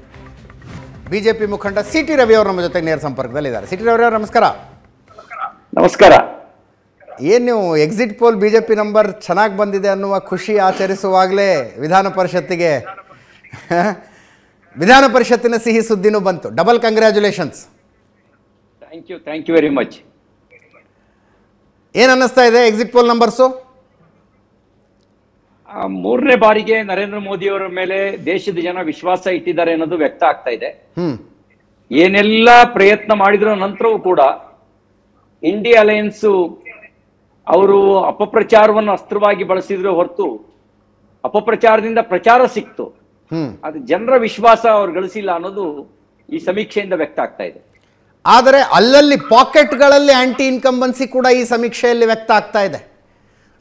ಬಿಜೆಪಿ ಮುಖಂಡ ಸಿ ಟಿ ರವಿ ಅವರು ನಮ್ಮ ಜೊತೆ ನೇರ ಸಂಪರ್ಕದಲ್ಲಿದ್ದಾರೆ ಸಿ ಟಿ ರವಿ ಅವರು ನಮಸ್ಕಾರ ನಮಸ್ಕಾರ ಏನು ನೀವು exit poll B J P number ಚೆನ್ನಾಗಿ ಬಂದಿದೆ ಅನ್ನುವ ಖುಷಿ ಆಚರಿಸುವಾಗಲೇ ವಿಧಾನ ಪರಿಷತ್ತಿಗೆ ವಿಧಾನ ಪರಿಷತ್ತಿನ ಸಿಹಿ ಸುದ್ದಿನೂ ಬಂತು double congratulations thank you thank you very much ಏನು ಅನ್ನಿಸ್ತಾ ಇದೆ ಎಕ್ಸಿಟ್ ಪೋಲ್ ನಂಬರ್ಸು ಮೂರನೇ ಬಾರಿಗೆ ನರೇಂದ್ರ ಮೋದಿ ಅವರ ಮೇಲೆ ದೇಶದ ಜನ ವಿಶ್ವಾಸ ಇಟ್ಟಿದ್ದಾರೆ ಅನ್ನೋದು ವ್ಯಕ್ತ ಆಗ್ತಾ ಇದೆ ಏನೆಲ್ಲ ಪ್ರಯತ್ನ ಮಾಡಿದ್ರ ನಂತರವೂ ಕೂಡ ಇಂಡಿಯಾ ಅಲಯನ್ಸ್ ಅವರು ಅಪಪ್ರಚಾರವನ್ನು ಅಸ್ತ್ರವಾಗಿ ಬಳಸಿದ್ರೆ ಹೊರತು ಅಪಪ್ರಚಾರದಿಂದ ಪ್ರಚಾರ ಸಿಕ್ತು ಅದು ಜನರ ವಿಶ್ವಾಸ ಅವ್ರು ಗಳಿಸಿಲ್ಲ ಅನ್ನೋದು ಈ ಸಮೀಕ್ಷೆಯಿಂದ ವ್ಯಕ್ತ ಆಗ್ತಾ ಇದೆ ಆದರೆ ಅಲ್ಲಲ್ಲಿ ಪಾಕೆಟ್ಗಳಲ್ಲಿ ಆಂಟಿ ಇನ್ಕಂಬನ್ಸಿ ಕೂಡ ಈ ಸಮೀಕ್ಷೆಯಲ್ಲಿ ವ್ಯಕ್ತ ಆಗ್ತಾ ಇದೆ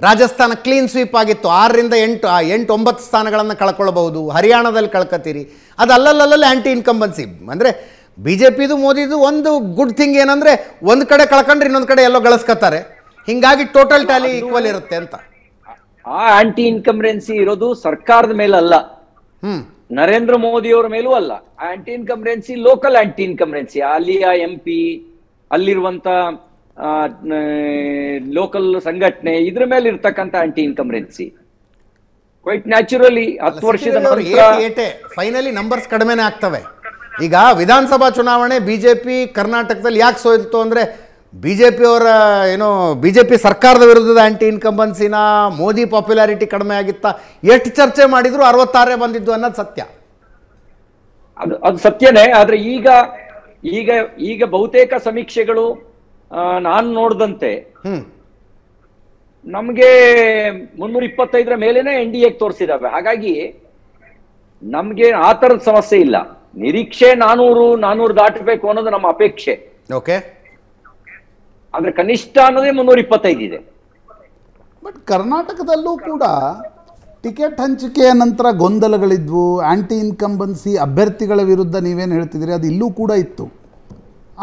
ರಾಜಸ್ಥಾನ ಕ್ಲೀನ್ ಸ್ವೀಪ್ ಆಗಿತ್ತು ಆರರಿಂದ ಎಂಟು ಎಂಟು ಒಂಬತ್ತು ಸ್ಥಾನಗಳನ್ನು ಕಳ್ಕೊಳ್ಬಹುದು ಹರಿಯಾಣದಲ್ಲಿ ಕಳ್ಕತ್ತೀರಿ ಅದು ಅಲ್ಲಲ್ಲಲ್ಲಿ ಆಂಟಿ ಇನ್ಕಂಬನ್ಸಿ ಅಂದರೆ ಬಿ ಜೆ ಪಿದು ಮೋದಿದು ಒಂದು ಗುಡ್ ಥಿಂಗ್ ಏನಂದರೆ ಒಂದು ಕಡೆ ಕಳ್ಕೊಂಡ್ರೆ ಇನ್ನೊಂದು ಕಡೆ ಎಲ್ಲೋ ಗಳಿಸ್ಕೊತಾರೆ ಹಿಂಗಾಗಿ ಟೋಟಲ್ ಟ್ಯಾಲಿ ಈಕ್ವಲ್ ಇರುತ್ತೆ ಅಂತ ಆ ಆಂಟಿ ಇನ್ಕಮ್ರೆನ್ಸಿ ಇರೋದು ಸರ್ಕಾರದ ಮೇಲೆ ಅಲ್ಲ ನರೇಂದ್ರ ಮೋದಿ ಅವರ ಮೇಲೂ ಅಲ್ಲ anti incumbency local anti incumbency ಅಲ್ಲಿಯ ಎಂ ಪಿ ಅಲ್ಲಿರುವಂತ ಲೋಕಲ್ ಸಂಘಟನೆ ಇದ್ರ ಮೇಲೆ ಇರ್ತಕ್ಕಂಥ ಆಂಟಿ ಇನ್ಕಮ್ರೆನ್ಸಿ ಕ್ವೈಟ್ ನ್ಯಾಚುರಲಿ ಹತ್ತು ವರ್ಷದ ಫೈನಲಿ ನಂಬರ್ಸ್ ಕಡಿಮೆನೆ ಆಗ್ತವೆ ಈಗ ವಿಧಾನಸಭಾ ಚುನಾವಣೆ ಬಿಜೆಪಿ ಕರ್ನಾಟಕದಲ್ಲಿ ಯಾಕೆ ಸೋಯ್ತು ಅಂದ್ರೆ ಬಿ ಜೆ ಪಿಯವರ ಏನೋ ಬಿ ಜೆ ಪಿ ಸರ್ಕಾರದ ವಿರುದ್ಧದ ಆ್ಯಂಟಿ ಇನ್ಕಂಬನ್ಸಿನ ಮೋದಿ ಪಾಪ್ಯುಲಾರಿಟಿ ಕಡಿಮೆ ಆಗಿತ್ತಾ ಎಷ್ಟು ಚರ್ಚೆ ಮಾಡಿದ್ರು ಅರವತ್ತಾರೇ ಬಂದಿದ್ದು ಅನ್ನೋದು ಸತ್ಯ ಅದು ಅದು ಸತ್ಯನೇ ಆದರೆ ಈಗ ಈಗ ಈಗ ಬಹುತೇಕ ಸಮೀಕ್ಷೆಗಳು ನಾನು ನೋಡ್ದಂತೆ ನಮಗೆ ಮುನ್ನೂರ ಇಪ್ಪತ್ತೈದರ ಮೇಲೇನೆ ಎನ್ ಡಿ ಎ ತೋರಿಸಿದಾವೆ ಹಾಗಾಗಿ ನಮಗೆ ಆ ಥರದ ಸಮಸ್ಯೆ ಇಲ್ಲ ನಿರೀಕ್ಷೆ ನಾನೂರು ನಾನೂರು ದಾಟಬೇಕು ಅನ್ನೋದು ನಮ್ಮ ಅಪೇಕ್ಷೆ ಓಕೆ ಆದರೆ ಕನಿಷ್ಠ ಅನ್ನೋದೇ ಮುನ್ನೂರ ಇಪ್ಪತ್ತೈದು ಇದೆ ಬಟ್ ಕರ್ನಾಟಕದಲ್ಲೂ ಕೂಡ ಟಿಕೆಟ್ ಹಂಚಿಕೆಯ ನಂತರ ಗೊಂದಲಗಳಿದ್ವು ಆ್ಯಂಟಿ ಇನ್ಕಂಬನ್ಸಿ ಅಭ್ಯರ್ಥಿಗಳ ವಿರುದ್ಧ ನೀವೇನು ಹೇಳ್ತಿದ್ದೀರಿ ಅದು ಇಲ್ಲೂ ಕೂಡ ಇತ್ತು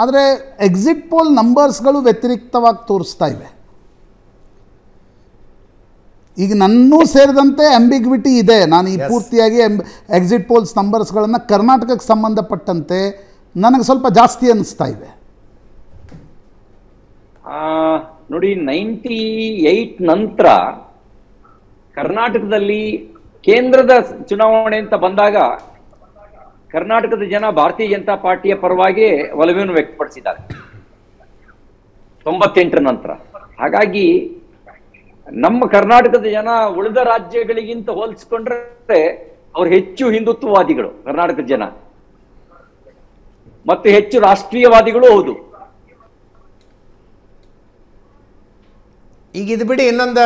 ಆದರೆ ಎಕ್ಸಿಟ್ ಪೋಲ್ ನಂಬರ್ಸ್ಗಳು ವ್ಯತಿರಿಕ್ತವಾಗಿ ತೋರಿಸ್ತಾ ಇವೆ ಈಗ ನನ್ನೂ ಸೇರಿದಂತೆ ಅಂಬಿಗ್ವಿಟಿ ಇದೆ ನಾನು ಈ ಪೂರ್ತಿಯಾಗಿ ಎಕ್ಸಿಟ್ ಪೋಲ್ಸ್ ನಂಬರ್ಸ್ಗಳನ್ನು ಕರ್ನಾಟಕಕ್ಕೆ ಸಂಬಂಧಪಟ್ಟಂತೆ ನನಗೆ ಸ್ವಲ್ಪ ಜಾಸ್ತಿ ಅನ್ನಿಸ್ತಾ ಇವೆ ನೋಡಿ ನೈಂಟಿ ಏಟ್ ನಂತರ ಕರ್ನಾಟಕದಲ್ಲಿ ಕೇಂದ್ರದ ಚುನಾವಣೆ ಅಂತ ಬಂದಾಗ ಕರ್ನಾಟಕದ ಜನ ಭಾರತೀಯ ಜನತಾ ಪಾರ್ಟಿಯ ಪರವಾಗಿ ಒಲವೆಯನ್ನು ವ್ಯಕ್ತಪಡಿಸಿದ್ದಾರೆ ತೊಂಬತ್ತೆಂಟರ ನಂತರ ಹಾಗಾಗಿ ನಮ್ಮ ಕರ್ನಾಟಕದ ಜನ ಉಳಿದ ರಾಜ್ಯಗಳಿಗಿಂತ ಹೋಲಿಸ್ಕೊಂಡ್ರೆ ಅವ್ರು ಹೆಚ್ಚು ಹಿಂದುತ್ವವಾದಿಗಳು ಕರ್ನಾಟಕದ ಜನ ಮತ್ತು ಹೆಚ್ಚು ರಾಷ್ಟ್ರೀಯವಾದಿಗಳು ಹೌದು ಈಗ ಇದು ಬಿಡಿ ಇನ್ನೊಂದು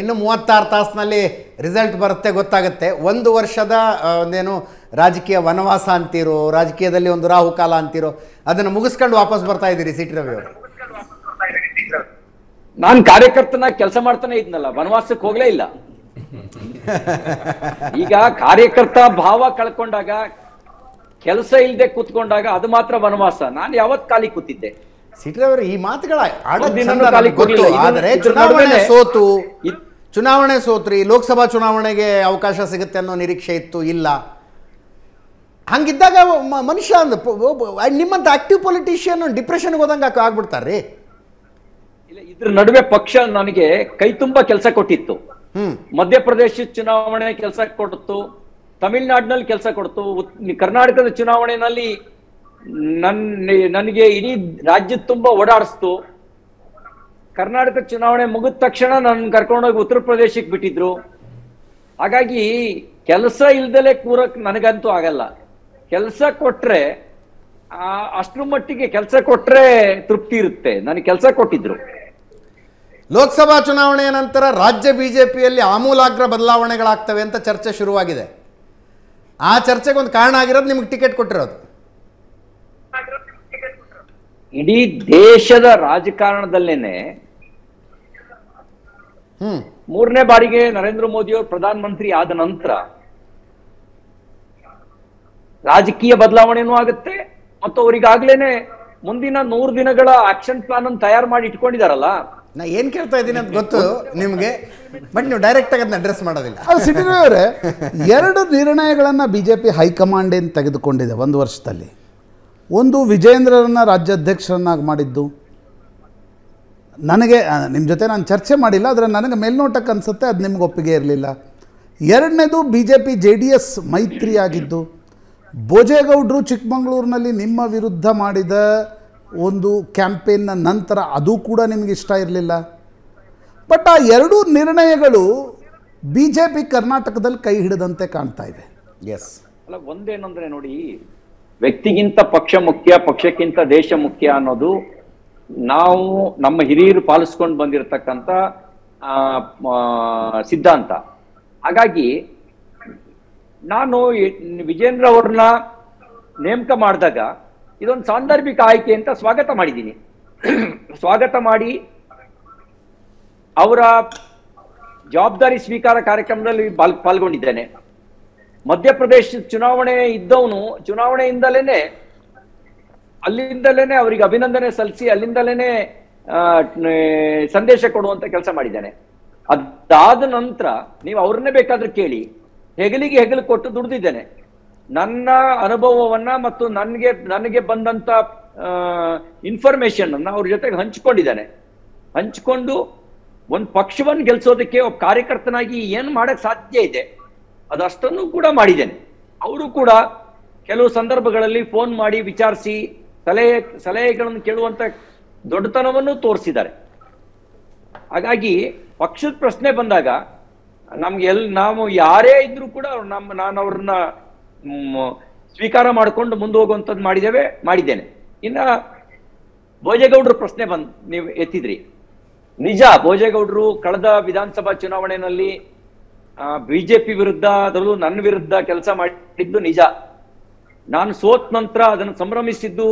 ಇನ್ನು ಮೂವತ್ತಾರು ತಾಸಿನಲ್ಲಿ ರಿಸಲ್ಟ್ ಬರುತ್ತೆ ಗೊತ್ತಾಗುತ್ತೆ ಒಂದು ವರ್ಷದ ಒಂದೇನು ರಾಜಕೀಯ ವನವಾಸ ಅಂತೀರೋ ರಾಜಕೀಯದಲ್ಲಿ ಒಂದು ರಾಹುಕಾಲ ಅಂತೀರೋ ಅದನ್ನು ಮುಗಿಸ್ಕೊಂಡು ವಾಪಸ್ ಬರ್ತಾ ಇದ್ದೀರಿ ಸಿಟಿ ರವಿ ಅವರು ನಾನು ಕಾರ್ಯಕರ್ತನ ಕೆಲಸ ಮಾಡ್ತಾನೆ ಇದ್ನಲ್ಲ ವನವಾಸಕ್ಕೆ ಹೋಗ್ಲೇ ಇಲ್ಲ ಈಗ ಕಾರ್ಯಕರ್ತ ಭಾವ ಕಳ್ಕೊಂಡಾಗ ಕೆಲಸ ಇಲ್ಲದೆ ಕೂತ್ಕೊಂಡಾಗ ಅದು ಮಾತ್ರ ವನವಾಸ ನಾನು ಯಾವತ್ ಕಾಲಿ ಕೂತಿದ್ದೆ ಸಿಟ್ರವರು ಈ ಮಾತುಗಳ ಆದರೆ ಚುನಾವಣೆ ಸೋತು ಚುನಾವಣೆ ಸೋತ್ರಿ ಲೋಕಸಭಾ ಚುನಾವಣೆಗೆ ಅವಕಾಶ ಸಿಗುತ್ತೆ ಅನ್ನೋ ನಿರೀಕ್ಷೆ ಇತ್ತು ಇಲ್ಲ ಹಂಗಿದ್ದಾಗ ಮನುಷ್ಯ ನಿಮ್ಮಂತ ಆಕ್ಟಿವ್ ಪೊಲಿಟಿಷಿಯನ್ ಡಿಪ್ರೆಷನ್ಗೆ ಹೋದಂಗೆ ಆಗ್ಬಿಡ್ತಾರ್ರಿ ಇಲ್ಲ ಇದ್ರ ನಡುವೆ ಪಕ್ಷ ನನಗೆ ಕೈ ತುಂಬಾ ಕೆಲಸ ಕೊಟ್ಟಿತ್ತು ಮಧ್ಯಪ್ರದೇಶ ಚುನಾವಣೆ ಕೆಲಸ ಕೊಡ್ತು ತಮಿಳ್ನಾಡಿನಲ್ಲಿ ಕೆಲಸ ಕೊಡ್ತು ಕರ್ನಾಟಕದ ಚುನಾವಣೆಯಲ್ಲಿ ನನ್ನ ನನಗೆ ಇಡೀ ರಾಜ್ಯ ತುಂಬಾ ಓಡಾಡಿಸ್ತು ಕರ್ನಾಟಕ ಚುನಾವಣೆ ಮುಗಿದ ತಕ್ಷಣ ನನ್ನ ಕರ್ಕೊಂಡೋಗಿ ಉತ್ತರ ಪ್ರದೇಶಕ್ಕೆ ಬಿಟ್ಟಿದ್ರು ಹಾಗಾಗಿ ಕೆಲಸ ಇಲ್ದಲೆ ಕೂರಕ್ ನನಗಂತೂ ಆಗಲ್ಲ ಕೆಲಸ ಕೊಟ್ರೆ ಅಷ್ಟು ಮಟ್ಟಿಗೆ ಕೆಲಸ ಕೊಟ್ರೆ ತೃಪ್ತಿ ಇರುತ್ತೆ ನನಗೆ ಕೆಲಸ ಕೊಟ್ಟಿದ್ರು ಲೋಕಸಭಾ ಚುನಾವಣೆಯ ನಂತರ ರಾಜ್ಯ ಬಿಜೆಪಿಯಲ್ಲಿ ಆಮೂಲಾಗ್ರ ಬದಲಾವಣೆಗಳಾಗ್ತವೆ ಅಂತ ಚರ್ಚೆ ಶುರುವಾಗಿದೆ ಆ ಚರ್ಚೆಗೆ ಒಂದು ಕಾರಣ ಆಗಿರೋದು ನಿಮಗೆ ಟಿಕೆಟ್ ಕೊಟ್ಟಿರೋದು ಇಡೀ ದೇಶದ ರಾಜಕಾರಣದಲ್ಲೇನೆ ಮೂರನೇ ಬಾರಿಗೆ ನರೇಂದ್ರ ಮೋದಿ ಅವರು ಪ್ರಧಾನ ಮಂತ್ರಿ ಆದ ನಂತರ ರಾಜಕೀಯ ಬದಲಾವಣೆನೂ ಆಗುತ್ತೆ ಮತ್ತು ಅವರಿಗಾಗ್ಲೇನೆ ಮುಂದಿನ ನೂರು ದಿನಗಳ ಆಕ್ಷನ್ ಪ್ಲಾನ್ ಅನ್ನು ತಯಾರು ಮಾಡಿ ಇಟ್ಕೊಂಡಿದಾರಲ್ಲ ನಾ ಏನ್ ಕೇಳ್ತಾ ಇದ್ದೀನಿ ಅಂತ ಗೊತ್ತು ನಿಮ್ಗೆ ಬಟ್ ನೀವು ಡೈರೆಕ್ಟ್ ಆಗಿ ಅದನ್ನ ಅಡ್ರೆಸ್ ಮಾಡೋದಿಲ್ಲ ಸಿಟಿ ಅವರೇ ಎರಡು ನಿರ್ಣಯಗಳನ್ನ ಬಿಜೆಪಿ ಹೈಕಮಾಂಡ್ ಏನು ತೆಗೆದುಕೊಂಡಿದೆ ಒಂದು ವರ್ಷದಲ್ಲಿ ಒಂದು ವಿಜೇಂದ್ರರನ್ನು ರಾಜ್ಯಾಧ್ಯಕ್ಷರನ್ನಾಗಿ ಮಾಡಿದ್ದು ನನಗೆ ನಿಮ್ಮ ಜೊತೆ ನಾನು ಚರ್ಚೆ ಮಾಡಿಲ್ಲ ಆದರೆ ನನಗೆ ಮೇಲ್ನೋಟಕ್ಕೆ ಅನಿಸುತ್ತೆ ಅದು ನಿಮ್ಗೆ ಒಪ್ಪಿಗೆ ಇರಲಿಲ್ಲ ಎರಡನೇದು B J P J D S ಮೈತ್ರಿಯಾಗಿದ್ದು ಭೋಜೇಗೌಡರು ಚಿಕ್ಕಮಗಳೂರಿನಲ್ಲಿ ನಿಮ್ಮ ವಿರುದ್ಧ ಮಾಡಿದ ಒಂದು ಕ್ಯಾಂಪೇನ್ನ ನಂತರ ಅದು ಕೂಡ ನಿಮಗೆ ಇಷ್ಟ ಇರಲಿಲ್ಲ ಬಟ್ ಆ ಎರಡೂ ನಿರ್ಣಯಗಳು ಬಿ ಜೆ ಪಿ ಕರ್ನಾಟಕದಲ್ಲಿ ಕೈ ಹಿಡಿದಂತೆ ಕಾಣ್ತಾ ಇದೆ ಎಸ್ ಅಲ್ಲ ಒಂದೇನಂದರೆ ನೋಡಿ ವ್ಯಕ್ತಿಗಿಂತ ಪಕ್ಷ ಮುಖ್ಯ ಪಕ್ಷಕ್ಕಿಂತ ದೇಶ ಮುಖ್ಯ ಅನ್ನೋದು ನಾವು ನಮ್ಮ ಹಿರಿಯರು ಪಾಲಿಸ್ಕೊಂಡು ಬಂದಿರತಕ್ಕಂಥ ಸಿದ್ಧಾಂತ ಹಾಗಾಗಿ ನಾನು ವಿಜೇಂದ್ರ ಅವ್ರನ್ನ ನೇಮಕ ಮಾಡಿದಾಗ ಇದೊಂದು ಸಾಂದರ್ಭಿಕ ಆಯ್ಕೆ ಅಂತ ಸ್ವಾಗತ ಮಾಡಿದ್ದೀನಿ ಸ್ವಾಗತ ಮಾಡಿ ಅವರ ಜವಾಬ್ದಾರಿ ಸ್ವೀಕಾರ ಕಾರ್ಯಕ್ರಮದಲ್ಲಿ ಪಾಲ್ಗೊಂಡಿದ್ದೇನೆ ಮಧ್ಯಪ್ರದೇಶ ಚುನಾವಣೆ ಇದ್ದವನು ಚುನಾವಣೆಯಿಂದಲೇನೆ ಅಲ್ಲಿಂದಲೇನೆ ಅವರಿಗೆ ಅಭಿನಂದನೆ ಸಲ್ಲಿಸಿ ಅಲ್ಲಿಂದಲೇನೆ ಸಂದೇಶ ಕೊಡುವಂತ ಕೆಲಸ ಮಾಡಿದ್ದಾನೆ ಅದಾದ ನಂತರ ನೀವು ಅವ್ರನ್ನೇ ಬೇಕಾದ್ರೆ ಕೇಳಿ ಹೆಗಲಿಗೆ ಹೆಗಲು ಕೊಟ್ಟು ದುಡ್ದಿದ್ದೇನೆ ನನ್ನ ಅನುಭವವನ್ನ ಮತ್ತು ನನಗೆ ನನಗೆ ಬಂದಂತ ಇನ್ಫಾರ್ಮೇಶನ್ ಅನ್ನ ಅವ್ರ ಜೊತೆಗೆ ಹಂಚ್ಕೊಂಡಿದ್ದಾನೆ ಹಂಚ್ಕೊಂಡು ಒಂದು ಪಕ್ಷವನ್ನು ಗೆಲ್ಸೋದಕ್ಕೆ ಒಬ್ಬ ಕಾರ್ಯಕರ್ತನಾಗಿ ಏನು ಮಾಡಕ್ ಸಾಧ್ಯ ಇದೆ ಅದಷ್ಟನ್ನು ಕೂಡ ಮಾಡಿದ್ದೇನೆ ಅವರು ಕೂಡ ಕೆಲವು ಸಂದರ್ಭಗಳಲ್ಲಿ ಫೋನ್ ಮಾಡಿ ವಿಚಾರಿಸಿ ಸಲಹೆ ಸಲಹೆಗಳನ್ನು ಕೇಳುವಂತ ದೊಡ್ಡತನವನ್ನು ತೋರಿಸಿದ್ದಾರೆ ಹಾಗಾಗಿ ಪಕ್ಷದ ಪ್ರಶ್ನೆ ಬಂದಾಗ ನಮ್ಗೆ ಎಲ್ ನಾವು ಯಾರೇ ಇದ್ರು ಕೂಡ ನಮ್ಮ ನಾನು ಅವ್ರನ್ನ ಸ್ವೀಕಾರ ಮಾಡಿಕೊಂಡು ಮುಂದೆ ಹೋಗುವಂಥದ್ದು ಮಾಡಿದ್ದೇವೆ ಮಾಡಿದ್ದೇನೆ ಇನ್ನ ಭೋಜೇಗೌಡ್ರ ಪ್ರಶ್ನೆ ಬಂದ್ ನೀವು ಎತ್ತಿದ್ರಿ ನಿಜ ಭೋಜೇಗೌಡರು ಕಳೆದ ವಿಧಾನಸಭಾ ಚುನಾವಣೆಯಲ್ಲಿ ಬಿಜೆಪಿ ವಿರುದ್ಧ ಅದರಲ್ಲೂ ನನ್ನ ವಿರುದ್ಧ ಕೆಲಸ ಮಾಡಿದ್ದು ನಿಜ ನಾನು ಸೋತ್ ನಂತರ ಅದನ್ನು ಸಂಭ್ರಮಿಸಿದ್ದು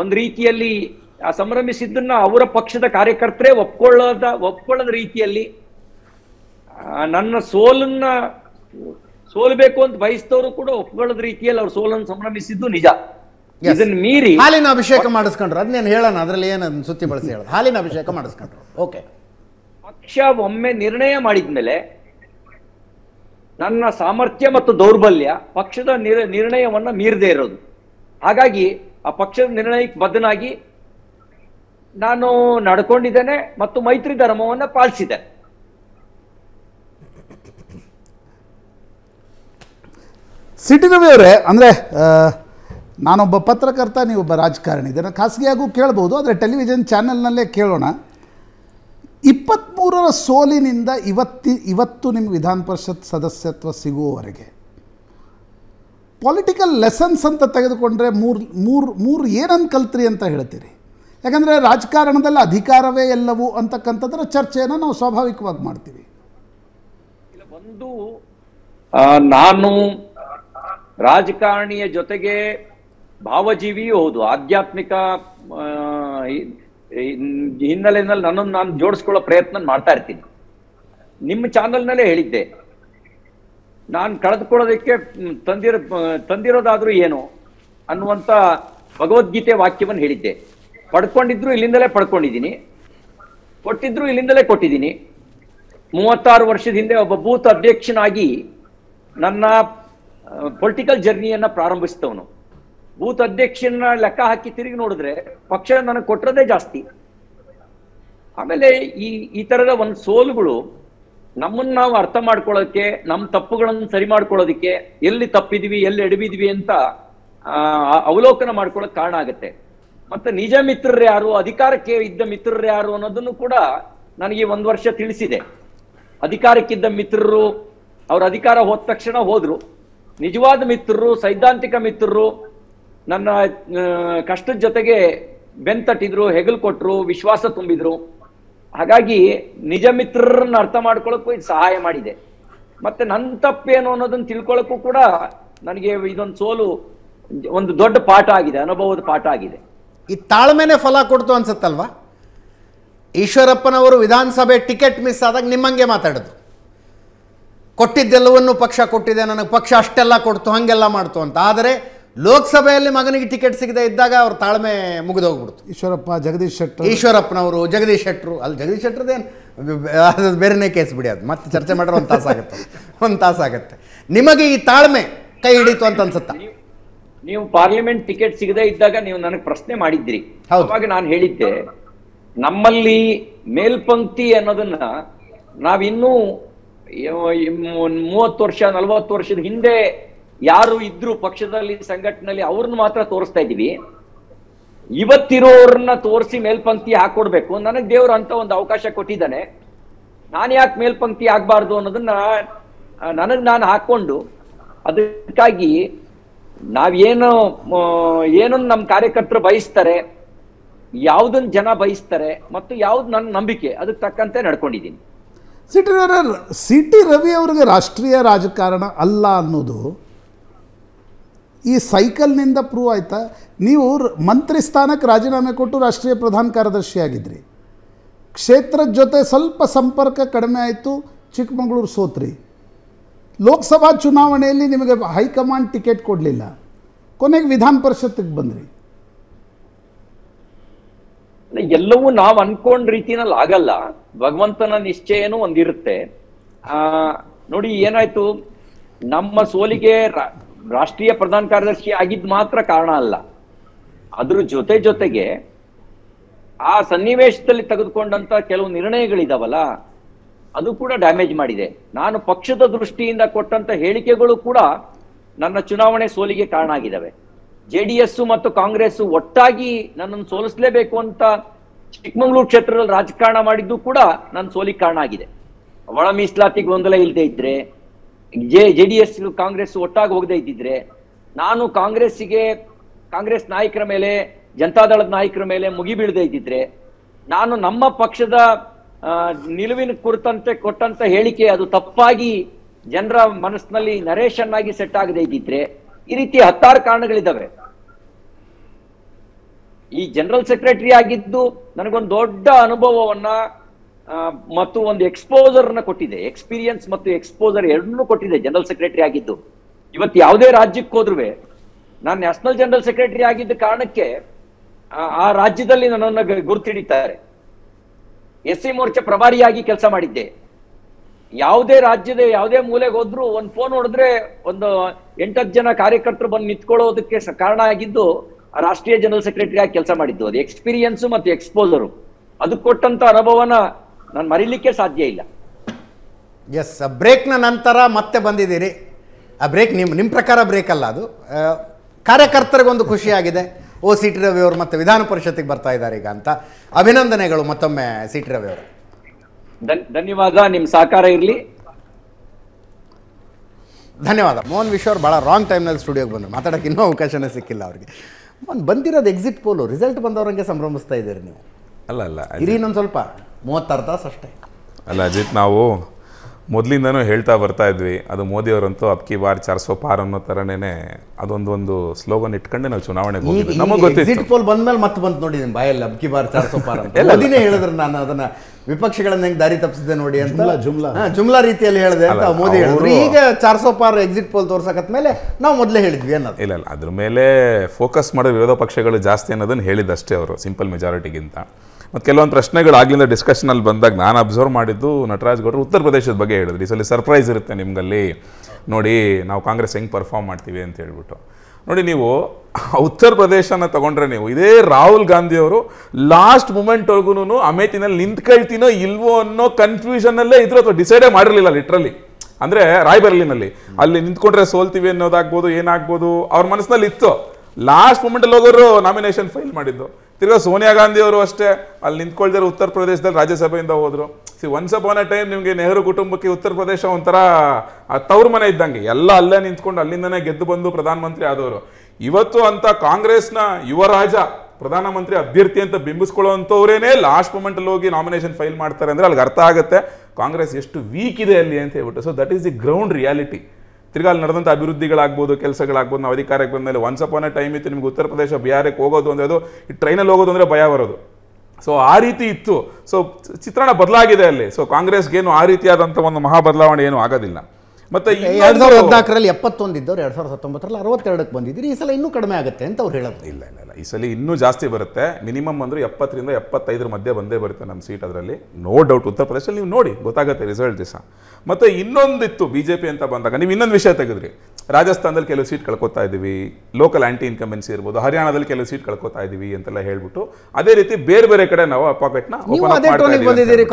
ಒಂದು ರೀತಿಯಲ್ಲಿ ಆ ಸಂಭ್ರಮಿಸಿದ್ದನ್ನ ಅವರ ಪಕ್ಷದ ಕಾರ್ಯಕರ್ತರೇ ಒಪ್ಕೊಳ್ಳೋದ ಒಪ್ಕೊಳ್ಳದ ರೀತಿಯಲ್ಲಿ ನನ್ನ ಸೋಲನ್ನ ಸೋಲ್ಬೇಕು ಅಂತ ಬಯಸ್ತವರು ಕೂಡ ಒಪ್ಕೊಳ್ಳೋದ ರೀತಿಯಲ್ಲಿ ಅವ್ರ ಸೋಲನ್ನು ಸಂಭ್ರಮಿಸಿದ್ದು ನಿಜ ಇದನ್ನ ಮೀರಿ ಹಾಲಿನ ಅಭಿಷೇಕ ಮಾಡಿಸ್ಕೊಂಡ್ರು ಅದನ್ನೇನು ಹೇಳೋಣ ಅದ್ರಲ್ಲಿ ಏನು ಸುತ್ತಿ ಬಳಸಿ ಹೇಳೋದು ಹಾಲಿನ ಅಭಿಷೇಕ ಮಾಡಿಸ್ಕೊಂಡ್ರು ಓಕೆ ಪಕ್ಷ ಒಮ್ಮೆ ನಿರ್ಣಯ ಮಾಡಿದ ಮೇಲೆ ನನ್ನ ಸಾಮರ್ಥ್ಯ ಮತ್ತು ದೌರ್ಬಲ್ಯ ಪಕ್ಷದ ನಿರ್ ನಿರ್ಣಯವನ್ನ ಮೀರದೇ ಇರೋದು ಹಾಗಾಗಿ ಆ ಪಕ್ಷದ ನಿರ್ಣಯಕ್ಕೆ ಬದಲಾಗಿ ನಾನು ನಡ್ಕೊಂಡಿದ್ದೇನೆ ಮತ್ತು ಮೈತ್ರಿ ಧರ್ಮವನ್ನು ಪಾಲಿಸಿದೆ ಸಿಟಿ ರವಿ ಅಂದ್ರೆ ಅಂದರೆ ನಾನೊಬ್ಬ ಪತ್ರಕರ್ತ ನೀವೊಬ್ಬ ರಾಜಕಾರಣಿ ಇದನ್ನು ಖಾಸಗಿಯಾಗೂ ಕೇಳಬಹುದು ಆದರೆ ಟೆಲಿವಿಷನ್ ಚಾನೆಲ್ನಲ್ಲೇ ಕೇಳೋಣ ಇಪ್ಪತ್ತ್ಮೂರರ ಸೋಲಿನಿಂದ ಇವತ್ತಿ ಇವತ್ತು ನಿಮ್ಮ ವಿಧಾನ ಪರಿಷತ್ ಸದಸ್ಯತ್ವ ಸಿಗುವವರೆಗೆ ಪೊಲಿಟಿಕಲ್ ಲೆಸನ್ಸ್ ಅಂತ ತೆಗೆದುಕೊಂಡ್ರೆ ಮೂರು ಮೂರು ಮೂರು ಏನನ್ನು ಕಲ್ತ್ರಿ ಅಂತ ಹೇಳ್ತೀರಿ ಯಾಕಂದರೆ ರಾಜಕಾರಣದಲ್ಲಿ ಅಧಿಕಾರವೇ ಎಲ್ಲವೂ ಅಂತಕ್ಕಂಥದ್ರ ಚರ್ಚೆಯನ್ನು ನಾವು ಸ್ವಾಭಾವಿಕವಾಗಿ ಮಾಡ್ತೀವಿ ಒಂದು ನಾನು ರಾಜಕಾರಣಿಯ ಜೊತೆಗೆ ಭಾವಜೀವಿಯೂ ಹೌದು ಆಧ್ಯಾತ್ಮಿಕ ಹಿನ್ನೆಲೆಯಲ್ಲಿ ನನ್ನನ್ನು ನಾನು ಜೋಡಿಸ್ಕೊಳ್ಳೋ ಪ್ರಯತ್ನ ಮಾಡ್ತಾ ಇರ್ತೀನಿ ನಿಮ್ಮ ಚಾನಲ್ನಲ್ಲೇ ಹೇಳಿದ್ದೆ ನಾನು ಕಳೆದುಕೊಳ್ಳೋದಕ್ಕೆ ತಂದಿರೋ ತಂದಿರೋದಾದರೂ ಏನು ಅನ್ನುವಂಥ ಭಗವದ್ಗೀತೆ ವಾಕ್ಯವನ್ನು ಹೇಳಿದ್ದೆ ಪಡ್ಕೊಂಡಿದ್ರು ಇಲ್ಲಿಂದಲೇ ಪಡ್ಕೊಂಡಿದ್ದೀನಿ ಕೊಟ್ಟಿದ್ರು ಇಲ್ಲಿಂದಲೇ ಕೊಟ್ಟಿದ್ದೀನಿ ಮೂವತ್ತಾರು ವರ್ಷದ ಹಿಂದೆ ಒಬ್ಬ ಬೂತ್ ಅಧ್ಯಕ್ಷನಾಗಿ ನನ್ನ ಪೊಲಿಟಿಕಲ್ ಜರ್ನಿಯನ್ನು ಪ್ರಾರಂಭಿಸಿದವನು ಬೂತ್ ಅಧ್ಯಕ್ಷನ ಲೆಕ್ಕ ಹಾಕಿ ತಿರುಗಿ ನೋಡಿದ್ರೆ ಪಕ್ಷ ನನಗೆ ಕೊಟ್ಟರದೇ ಜಾಸ್ತಿ ಆಮೇಲೆ ಈ ಈ ತರದ ಒಂದು ಸೋಲುಗಳು ನಮ್ಮನ್ನ ನಾವು ಅರ್ಥ ಮಾಡ್ಕೊಳ್ಳೋಕೆ ನಮ್ಮ ತಪ್ಪುಗಳನ್ನು ಸರಿ ಮಾಡ್ಕೊಳ್ಳೋದಕ್ಕೆ ಎಲ್ಲಿ ತಪ್ಪಿದ್ವಿ ಎಲ್ಲಿ ಎಡಬಿದ್ವಿ ಅಂತ ಅವಲೋಕನ ಮಾಡ್ಕೊಳ್ಳೋಕೆ ಕಾರಣ ಆಗುತ್ತೆ ಮತ್ತೆ ನಿಜ ಮಿತ್ರರು ಯಾರು ಅಧಿಕಾರಕ್ಕೆ ಇದ್ದ ಮಿತ್ರರು ಯಾರು ಅನ್ನೋದನ್ನು ಕೂಡ ನನಗೆ ಒಂದು ವರ್ಷ ತಿಳಿಸಿದೆ ಅಧಿಕಾರಕ್ಕಿದ್ದ ಮಿತ್ರರು ಅವ್ರ ಅಧಿಕಾರ ಹೋದ ತಕ್ಷಣ ಹೋದ್ರು ನಿಜವಾದ ಮಿತ್ರರು ಸೈದ್ಧಾಂತಿಕ ಮಿತ್ರರು ನನ್ನ ಕಷ್ಟದ ಜೊತೆಗೆ ಬೆಂತಟ್ಟಿದ್ರು ಹೆಗಲು ಕೊಟ್ಟರು ವಿಶ್ವಾಸ ತುಂಬಿದ್ರು ಹಾಗಾಗಿ ನಿಜ ಮಿತ್ರರನ್ನ ಅರ್ಥ ಮಾಡ್ಕೊಳ್ಳೋಕ್ಕೂ ಇದು ಸಹಾಯ ಮಾಡಿದೆ ಮತ್ತೆ ನನ್ನ ತಪ್ಪೇನು ಅನ್ನೋದನ್ನ ತಿಳ್ಕೊಳ್ಳೋಕ್ಕೂ ಕೂಡ ನನಗೆ ಇದೊಂದು ಸೋಲು ಒಂದು ದೊಡ್ಡ ಪಾಠ ಆಗಿದೆ ಅನುಭವದ ಪಾಠ ಆಗಿದೆ ಈ ತಾಳ್ಮೆನೆ ಫಲ ಕೊಡ್ತು ಅನ್ಸುತ್ತಲ್ವಾ ಈಶ್ವರಪ್ಪನವರು ವಿಧಾನಸಭೆ ಟಿಕೆಟ್ ಮಿಸ್ ಆದಾಗ ನಿಮ್ಮಂಗೆ ಮಾತಾಡೋದು ಕೊಟ್ಟಿದ್ದೆಲ್ಲವನ್ನು ಪಕ್ಷ ಕೊಟ್ಟಿದೆ ನನಗೆ ಪಕ್ಷ ಅಷ್ಟೆಲ್ಲ ಕೊಡ್ತು ಹಂಗೆಲ್ಲ ಮಾಡ್ತು ಅಂತ ಆದರೆ ಲೋಕಸಭೆಯಲ್ಲಿ ಮಗನಿಗೆ ಟಿಕೆಟ್ ಸಿಗದೆ ಇದ್ದಾಗ ಅವ್ರ ತಾಳ್ಮೆ ಮುಗಿದೋಗ್ಬಿಡ್ತು ಈಶ್ವರಪ್ಪ ಜಗದೀಶ್ ಶೆಟ್ಟರ್ ಈಶ್ವರಪ್ಪನವರು ಜಗದೀಶ್ ಶೆಟ್ಟರು ಅಲ್ಲಿ ಜಗದೀಶ್ ಶೆಟ್ಟರ್ದೇನು ಅದು ಬೇರೆನೇ ಕೇಸ್ ಬಿಡಿ ಅದು ಮತ್ತೆ ಚರ್ಚೆ ಮಾಡಿದ್ರೆ ಒಂದು ತಾಸಾಗುತ್ತೆ ಒಂದು ತಾಸಾಗುತ್ತೆ ನಿಮಗೆ ಈ ತಾಳ್ಮೆ ಕೈ ಹಿಡಿತು ಅಂತ ಅನ್ಸುತ್ತಾ ನೀವು ಪಾರ್ಲಿಮೆಂಟ್ ಟಿಕೆಟ್ ಸಿಗದೆ ಇದ್ದಾಗ ನೀವು ನನಗೆ ಪ್ರಶ್ನೆ ಮಾಡಿದ್ರಿ ಅವಾಗ ನಾನು ಹೇಳಿದ್ದೆ ನಮ್ಮಲ್ಲಿ ಮೇಲ್ಪಂಕ್ತಿ ಅನ್ನೋದನ್ನ ನಾವಿನ್ನೂ ಮೂವತ್ತು ವರ್ಷ ನಲ್ವತ್ತು ವರ್ಷದ ಹಿಂದೆ ಯಾರು ಇದ್ರು ಪಕ್ಷದಲ್ಲಿ ಸಂಘಟನೆಯಲ್ಲಿ ಅವ್ರನ್ನ ಮಾತ್ರ ತೋರಿಸ್ತಾ ಇದೀವಿ ಇವತ್ತಿರೋರನ್ನ ತೋರಿಸಿ ಮೇಲ್ಪಂಕ್ತಿ ಹಾಕೊಡ್ಬೇಕು ನನಗೆ ದೇವರು ಅಂತ ಒಂದು ಅವಕಾಶ ಕೊಟ್ಟಿದ್ದಾನೆ ನಾನು ಯಾಕೆ ಮೇಲ್ಪಂಕ್ತಿ ಆಗ್ಬಾರ್ದು ಅನ್ನೋದನ್ನ ನನಗ್ ನಾನು ಹಾಕೊಂಡು ಅದಕ್ಕಾಗಿ ನಾವೇನು ಏನು ನಮ್ಮ ಕಾರ್ಯಕರ್ತರು ಬಯಸ್ತಾರೆ ಯಾವುದನ್ನು ಜನ ಬಯಸ್ತಾರೆ ಮತ್ತು ಯಾವ್ದು ನನ್ನ ನಂಬಿಕೆ ಅದಕ್ಕೆ ತಕ್ಕಂತೆ ನಡ್ಕೊಂಡಿದ್ದೀನಿ ಸಿಟಿ ಸಿ ರವಿ ಅವರಿಗೆ ರಾಷ್ಟ್ರೀಯ ರಾಜಕಾರಣ ಅಲ್ಲ ಅನ್ನೋದು ಈ ಸೈಕಲ್ನಿಂದ ಪ್ರೂವ್ ಆಯ್ತಾ ನೀವು ಮಂತ್ರಿ ಸ್ಥಾನಕ್ಕೆ ರಾಜೀನಾಮೆ ಕೊಟ್ಟು ರಾಷ್ಟ್ರೀಯ ಪ್ರಧಾನ ಕಾರ್ಯದರ್ಶಿ ಆಗಿದ್ರಿ ಕ್ಷೇತ್ರದ ಜೊತೆ ಸ್ವಲ್ಪ ಸಂಪರ್ಕ ಕಡಿಮೆ ಆಯಿತು ಚಿಕ್ಕಮಗಳೂರು ಸೋತ್ರಿ ಲೋಕಸಭಾ ಚುನಾವಣೆಯಲ್ಲಿ ನಿಮಗೆ ಹೈಕಮಾಂಡ್ ಟಿಕೆಟ್ ಕೊಡಲಿಲ್ಲ ಕೊನೆಗೆ ವಿಧಾನ ಪರಿಷತ್ತಿಗೆ ಬಂದ್ರಿ ಎಲ್ಲವೂ ನಾವು ಅನ್ಕೊಂಡ್ ರೀತಿನಲ್ಲಿ ಆಗಲ್ಲ ಭಗವಂತನ ನಿಶ್ಚಯನೂ ಒಂದಿರುತ್ತೆ ಆ ನೋಡಿ ಏನಾಯ್ತು ನಮ್ಮ ಸೋಲಿಗೆ ರಾಷ್ಟ್ರೀಯ ಪ್ರಧಾನ ಕಾರ್ಯದರ್ಶಿ ಆಗಿದ್ದು ಮಾತ್ರ ಕಾರಣ ಅಲ್ಲ ಅದ್ರ ಜೊತೆ ಜೊತೆಗೆ ಆ ಸನ್ನಿವೇಶದಲ್ಲಿ ತೆಗೆದುಕೊಂಡಂತ ಕೆಲವು ನಿರ್ಣಯಗಳಿದಾವಲ್ಲ ಅದು ಕೂಡ ಡ್ಯಾಮೇಜ್ ಮಾಡಿದೆ ನಾನು ಪಕ್ಷದ ದೃಷ್ಟಿಯಿಂದ ಕೊಟ್ಟಂತ ಹೇಳಿಕೆಗಳು ಕೂಡ ನನ್ನ ಚುನಾವಣೆ ಸೋಲಿಗೆ ಕಾರಣ ಆಗಿದ್ದಾವೆ ಜೆ ಡಿ ಎಸ್ ಮತ್ತು ಕಾಂಗ್ರೆಸ್ ಒಟ್ಟಾಗಿ ನನ್ನನ್ನು ಸೋಲಿಸಲೇಬೇಕು ಅಂತ ಚಿಕ್ಕಮಗಳೂರು ಕ್ಷೇತ್ರದಲ್ಲಿ ರಾಜಕಾರಣ ಮಾಡಿದ್ದು ಕೂಡ ನನ್ನ ಸೋಲಿಗೆ ಕಾರಣ ಆಗಿದೆ ಒಳ ಮೀಸಲಾತಿ ಗೊಂದಲ ಇಲ್ಲದೆ ಇದ್ರೆ J J D S Congress ಒಟ್ಟಾಗಿ ಹೋಗದೆ ಇದ್ದಿದ್ರೆ ನಾನು ಕಾಂಗ್ರೆಸ್ಸಿಗೆ ಕಾಂಗ್ರೆಸ್ ನಾಯಕರ ಮೇಲೆ ಜನತಾದಳದ ನಾಯಕರ ಮೇಲೆ ಮುಗಿ ಇದ್ದಿದ್ರೆ ನಾನು ನಮ್ಮ ಪಕ್ಷದ ನಿಲುವಿನ ಕುರಿತಂತೆ ಕೊಟ್ಟಂತ ಹೇಳಿಕೆ ಅದು ತಪ್ಪಾಗಿ ಜನರ ಮನಸ್ಸಿನಲ್ಲಿ ನರೇಶನ್ ಆಗಿ ಸೆಟ್ ಆಗದೆ ಇದ್ದಿದ್ರೆ ಈ ರೀತಿ ಹತ್ತಾರು ಕಾರಣಗಳಿದ್ದಾವೆ ಈ ಜನರಲ್ ಸೆಕ್ರೆಟರಿ ಆಗಿದ್ದು ನನಗೊಂದು ದೊಡ್ಡ ಅನುಭವವನ್ನ ಮತ್ತು ಒಂದು ಎಕ್ಸ್ಪೋಸರ್ನ ಕೊಟ್ಟಿದೆ ಎಕ್ಸ್ಪೀರಿಯನ್ಸ್ ಮತ್ತು ಎಕ್ಸ್ಪೋಸರ್ ಎರಡನ್ನೂ ಕೊಟ್ಟಿದೆ ಜನರಲ್ ಸೆಕ್ರೆಟರಿ ಆಗಿದ್ದು ಇವತ್ತು ಯಾವುದೇ ರಾಜ್ಯಕ್ಕೆ ಹೋದ್ರೆ ನಾನು ನ್ಯಾಷನಲ್ ಜನರಲ್ ಸೆಕ್ರೆಟರಿ ಆಗಿದ್ದ ಕಾರಣಕ್ಕೆ ಆ ರಾಜ್ಯದಲ್ಲಿ ನನ್ನನ್ನು ಗುರುತಿಡಿತಾರೆ ಎಸ್ ಸಿ ಮೋರ್ಚಾ ಪ್ರಭಾರಿಯಾಗಿ ಕೆಲಸ ಮಾಡಿದ್ದೆ ಯಾವುದೇ ರಾಜ್ಯದ ಯಾವುದೇ ಮೂಲೆಗೆ ಹೋದ್ರೂ ಒಂದು ಫೋನ್ ನೋಡಿದ್ರೆ ಒಂದು ಎಂಟತ್ತು ಜನ ಕಾರ್ಯಕರ್ತರು ಬಂದು ನಿಂತ್ಕೊಳ್ಳೋದಕ್ಕೆ ಕಾರಣ ಆಗಿದ್ದು ರಾಷ್ಟ್ರೀಯ ಜನರಲ್ ಸೆಕ್ರೆಟರಿ ಆಗಿ ಕೆಲಸ ಮಾಡಿದ್ದು ಅದು ಎಕ್ಸ್ಪೀರಿಯನ್ಸು ಮತ್ತು ಎಕ್ಸ್ಪೋಸರು ಅದಕ್ಕೆ ಕೊಟ್ಟಂತ ಅನುಭವನ ನಾನು ಮರಿಲಿಕ್ಕೆ ಸಾಧ್ಯ ಇಲ್ಲ ಎಸ್ ಬ್ರೇಕ್ನ ನಂತರ ಮತ್ತೆ ಬಂದಿದ್ದೀರಿ ಆ ಬ್ರೇಕ್ ನಿಮ್ಮ ನಿಮ್ಮ ಪ್ರಕಾರ ಬ್ರೇಕ್ ಅಲ್ಲ ಅದು ಕಾರ್ಯಕರ್ತರಿಗೊಂದು ಖುಷಿಯಾಗಿದೆ ಓ ಸಿ ಟಿ ರವಿ ಅವರು ಮತ್ತೆ ವಿಧಾನ ಪರಿಷತ್ತಿಗೆ ಬರ್ತಾ ಇದ್ದಾರೆ ಈಗ ಅಂತ ಅಭಿನಂದನೆಗಳು ಮತ್ತೊಮ್ಮೆ ಸಿ ಟಿ ರವಿ ಅವರು ಧನ್ಯವಾದ ನಿಮ್ಮ ಸಹಕಾರ ಇರಲಿ ಧನ್ಯವಾದ ಮೋಹನ್ ವಿಶ್ವರ್ ಭಾಳ ರಾಂಗ್ ಟೈಮ್ನಲ್ಲಿ ಸ್ಟುಡಿಯೋಗೆ ಬಂದರು ಮಾತಾಡೋಕೆ ಇನ್ನೂ ಅವಕಾಶನೇ ಸಿಕ್ಕಿಲ್ಲ ಅವ್ರಿಗೆ ಮೋಹನ್ ಬಂದಿರೋದು ಎಕ್ಸಿಟ್ ಪೋಲು ರಿಸಲ್ಟ್ ಬಂದವ್ರಂಗೆ ಸಂಭ್ರಮಿಸ್ತಾ ಇದ್ದೀರಿ ನೀವು ಅಲ್ಲ ಅಲ್ಲ ಇನ್ನೊಂದು ಸ್ವಲ್ಪ ಮೂವತ್ತಾರು ತಾಸು ಅಷ್ಟೇ ಅಲ್ಲ ಅಜಿತ್ ನಾವು ಮೊದಲಿಂದನೂ ಹೇಳ್ತಾ ಬರ್ತಾ ಇದ್ವಿ ಅದು ಮೋದಿ ಅವರಂತೂ ಅಪ್ಕಿ ಬಾರ್ ಚಾರ್ಸೋ ಪಾರ್ ಅನ್ನೋ ಥರನೇ ಒಂದು ಸ್ಲೋಗನ್ ಇಟ್ಕೊಂಡೆ ನಾವು ಚುನಾವಣೆ ನಮಗೆ ಎಕ್ಸಿಟ್ ಪೋಲ್ ಬಂದ್ಮೇಲೆ ಮತ್ತೆ ಬಂತು ನೋಡಿ ನಿಮ್ಮ ಬಾಯಲ್ಲಿ ಅಪ್ಕಿ ಬಾರ್ ಚಾರ್ಸೋ ಪಾರ್ ಅಂತ ಅದನ್ನೇ ಹೇಳಿದ್ರು ನಾನು ಅದನ್ನು ವಿಪಕ್ಷಗಳನ್ನ ಹೆಂಗೆ ದಾರಿ ತಪ್ಪಿಸಿದೆ ನೋಡಿ ಅಂತ ಜುಮ್ಲಾ ಜುಮ್ಲಾ ರೀತಿಯಲ್ಲಿ ಹೇಳಿದೆ ಅಂತ ಮೋದಿ ಹೇಳಿದ್ರು ಈಗ ಚಾರ್ಸೋ ಪಾರ್ ಎಕ್ಸಿಟ್ ಪೋಲ್ ತೋರ್ಸಕತ್ ಮೇಲೆ ನಾವು ಮೊದಲೇ ಹೇಳಿದ್ವಿ ಅನ್ನೋದು ಇಲ್ಲ ಇಲ್ಲ ಅದ್ರ ಮೇಲೆ ಫೋಕಸ್ ಮಾಡೋ ವಿರೋಧ ಪಕ್ಷಗಳು ಜಾಸ್ತಿ ಅನ್ನೋದನ್ನ ಹೇಳಿದಷ್ಟೇ ಅವರು ಸಿಂಪಲ್ ಮೆಜಾರಿಟಿಗಿಂತ ಮತ್ತು ಕೆಲವೊಂದು ಪ್ರಶ್ನೆಗಳು ಆಗ್ಲಿಂದ ಡಿಸ್ಕಷನಲ್ಲಿ ಬಂದಾಗ ನಾನು ಅಬ್ಸರ್ವ್ ಮಾಡಿದ್ದು ನಟರಾಜ್ ಗೌಡರು ಉತ್ತರ ಪ್ರದೇಶದ ಬಗ್ಗೆ ಹೇಳಿದ್ರು ಈ ಸಲ ಸರ್ಪ್ರೈಸ್ ಇರುತ್ತೆ ನಿಮ್ಮಲ್ಲಿ ನೋಡಿ ನಾವು ಕಾಂಗ್ರೆಸ್ ಹೆಂಗೆ ಪರ್ಫಾರ್ಮ್ ಮಾಡ್ತೀವಿ ಅಂತ ಹೇಳ್ಬಿಟ್ಟು ನೋಡಿ ನೀವು ಉತ್ತರ ಪ್ರದೇಶನ ತಗೊಂಡ್ರೆ ನೀವು ಇದೇ ರಾಹುಲ್ ಗಾಂಧಿಯವರು ಲಾಸ್ಟ್ ಮೂಮೆಂಟ್ವರೆಗೂ ಅಮೇಥಿನಲ್ಲಿ ನಿಂತ್ಕೊಳ್ತೀನೋ ಇಲ್ವೋ ಅನ್ನೋ ಕನ್ಫ್ಯೂಷನಲ್ಲೇ ಇದ್ರು ಅಥವಾ ಡಿಸೈಡೇ ಮಾಡಿರಲಿಲ್ಲ ಲಿಟ್ರಲಿ ಅಂದರೆ ರಾಯ್ಬರಲಿನಲ್ಲಿ ಅಲ್ಲಿ ನಿಂತ್ಕೊಂಡ್ರೆ ಸೋಲ್ತೀವಿ ಅನ್ನೋದಾಗ್ಬೋದು ಏನಾಗ್ಬೋದು ಅವ್ರ ಮನಸ್ಸಿನಲ್ಲಿ ಇತ್ತು ಲಾಸ್ಟ್ ಮೂಮೆಂಟಲ್ಲಿ ಹೋಗೋರು ನಾಮಿನೇಷನ್ ಫೈಲ್ ಮಾಡಿದ್ದು ತಿರ್ಗಾ ಸೋನಿಯಾ ಗಾಂಧಿ ಅವರು ಅಷ್ಟೇ ಅಲ್ಲಿ ನಿಂತ್ಕೊಳ್ದಿರೋ ಉತ್ತರ ಪ್ರದೇಶದಲ್ಲಿ ರಾಜ್ಯಸಭೆಯಿಂದ ಹೋದರು ಸಿ ಒನ್ಸ್ ಒನ್ ಅ ಟೈಮ್ ನಿಮಗೆ ನೆಹರು ಕುಟುಂಬಕ್ಕೆ ಉತ್ತರ ಪ್ರದೇಶ ಒಂಥರ ತವ್ರ ಮನೆ ಇದ್ದಂಗೆ ಎಲ್ಲ ಅಲ್ಲೇ ನಿಂತ್ಕೊಂಡು ಅಲ್ಲಿಂದನೇ ಗೆದ್ದು ಬಂದು ಪ್ರಧಾನಮಂತ್ರಿ ಆದವರು ಇವತ್ತು ಅಂತ ಕಾಂಗ್ರೆಸ್ನ ಯುವರಾಜ ಪ್ರಧಾನಮಂತ್ರಿ ಅಭ್ಯರ್ಥಿ ಅಂತ ಬಿಂಬಿಸ್ಕೊಳ್ಳೋವಂಥವ್ರೇನೇ ಲಾಸ್ಟ್ ಮೂಮೆಂಟಲ್ಲಿ ಹೋಗಿ ನಾಮಿನೇಷನ್ ಫೈಲ್ ಮಾಡ್ತಾರೆ ಅಂದರೆ ಅಲ್ಲಿಗೆ ಅರ್ಥ ಆಗುತ್ತೆ ಕಾಂಗ್ರೆಸ್ ಎಷ್ಟು ವೀಕ್ ಇದೆ ಅಲ್ಲಿ ಅಂತ ಹೇಳ್ಬಿಟ್ಟು so that is the ground reality ತಿರ್ಗಾಲ ಅಲ್ಲಿ ನಡೆದಂಥ ಅಭಿವೃದ್ಧಿಗಳಾಗ್ಬೋದು ಕೆಲಸಗಳಾಗ್ಬೋದು ನಾವು ಅಧಿಕಾರಕ್ಕೆ ಬಂದಮೇಲೆ ಒನ್ಸ್ ಒನ್ ಅ ಟೈಮ್ ಇತ್ತು ನಿಮ್ಗೆ ಉತ್ತರ ಪ್ರದೇಶ ಬಿಹಾರಕ್ಕೆ ಹೋಗೋದು ಅಂದರೆ ಅದು ಈ ಟ್ರೈನಲ್ಲಿ ಹೋಗೋದು ಅಂದರೆ ಭಯ ಬರೋದು ಸೊ ಆ ರೀತಿ ಇತ್ತು ಸೊ ಚಿತ್ರಣ ಬದಲಾಗಿದೆ ಅಲ್ಲಿ ಸೊ ಕಾಂಗ್ರೆಸ್ಗೇನು ಆ ರೀತಿಯಾದಂಥ ಒಂದು ಮಹಾ ಬದಲಾವಣೆ ಏನೂ ಆಗೋದಿಲ್ಲ ಮತ್ತೆ ಎರಡ್ ಸಾವಿರದ ಹದಿನಾಲ್ಕರಲ್ಲಿ ಎಪ್ಪತ್ತೊಂದು ಇದ್ದವ್ರು ಎರಡ್ ಸಾವಿರದ ಹತ್ತೊಂಬತ್ತರಲ್ಲಿ ಅರವತ್ತೆರಡಕ್ಕೆ ಬಂದಿದ್ದೀರಿ ಈ ಸಲ ಇನ್ನೂ ಕಡಿಮೆ ಆಗುತ್ತೆ ಅಂತ ಅವ್ರು ಹೇಳೋದು ಇಲ್ಲ ಇಲ್ಲ ಇಲ್ಲ ಈ ಸಲ ಇನ್ನೂ ಜಾಸ್ತಿ ಬರುತ್ತೆ ಮಿನಿಮಮ್ ಅಂದ್ರೆ ಎಪ್ಪತ್ತರಿಂದ ಎಪ್ಪತ್ತೈದರ ಮಧ್ಯೆ ಬಂದೇ ಬರುತ್ತೆ ನಮ್ಮ ಸೀಟ್ ಅದರಲ್ಲಿ ನೋ ಡೌಟ್ ಉತ್ತರ ಪ್ರದೇಶದಲ್ಲಿ ನೀವು ನೋಡಿ ಗೊತ್ತಾಗುತ್ತೆ ರಿಸಲ್ಟ್ ದಿವಸ ಮತ್ತೆ ಇನ್ನೊಂದಿತ್ತು ಬಿ ಜೆ ಪಿ ಅಂತ ಬಂದಾಗ ನೀವು ಇನ್ನೊಂದು ವಿಷಯ ತೆಗೆದ್ರಿ ರಾಜಸ್ಥಾನದಲ್ಲಿ ಕೆಲವು ಸೀಟ್ ಕಳ್ಕೊತಾ ಇದೀವಿ ಲೋಕಲ್ ಆಂಟಿ ಇನ್ಕಮೆನ್ಸಿ ಇರ್ಬೋದು ಹರಿಯಾಣದಲ್ಲಿ ಕೆಲವು ಸೀಟ್ ಕಳ್ಕೊತಾ ಇದ್ದೀವಿ ಅಂತೆಲ್ಲ ಹೇಳ್ಬಿಟ್ಟು ಅದೇ ರೀತಿ ಬೇರೆ ಬೇರೆ ಕಡೆ ನಾವು ಪಾಕೆಟ್ನ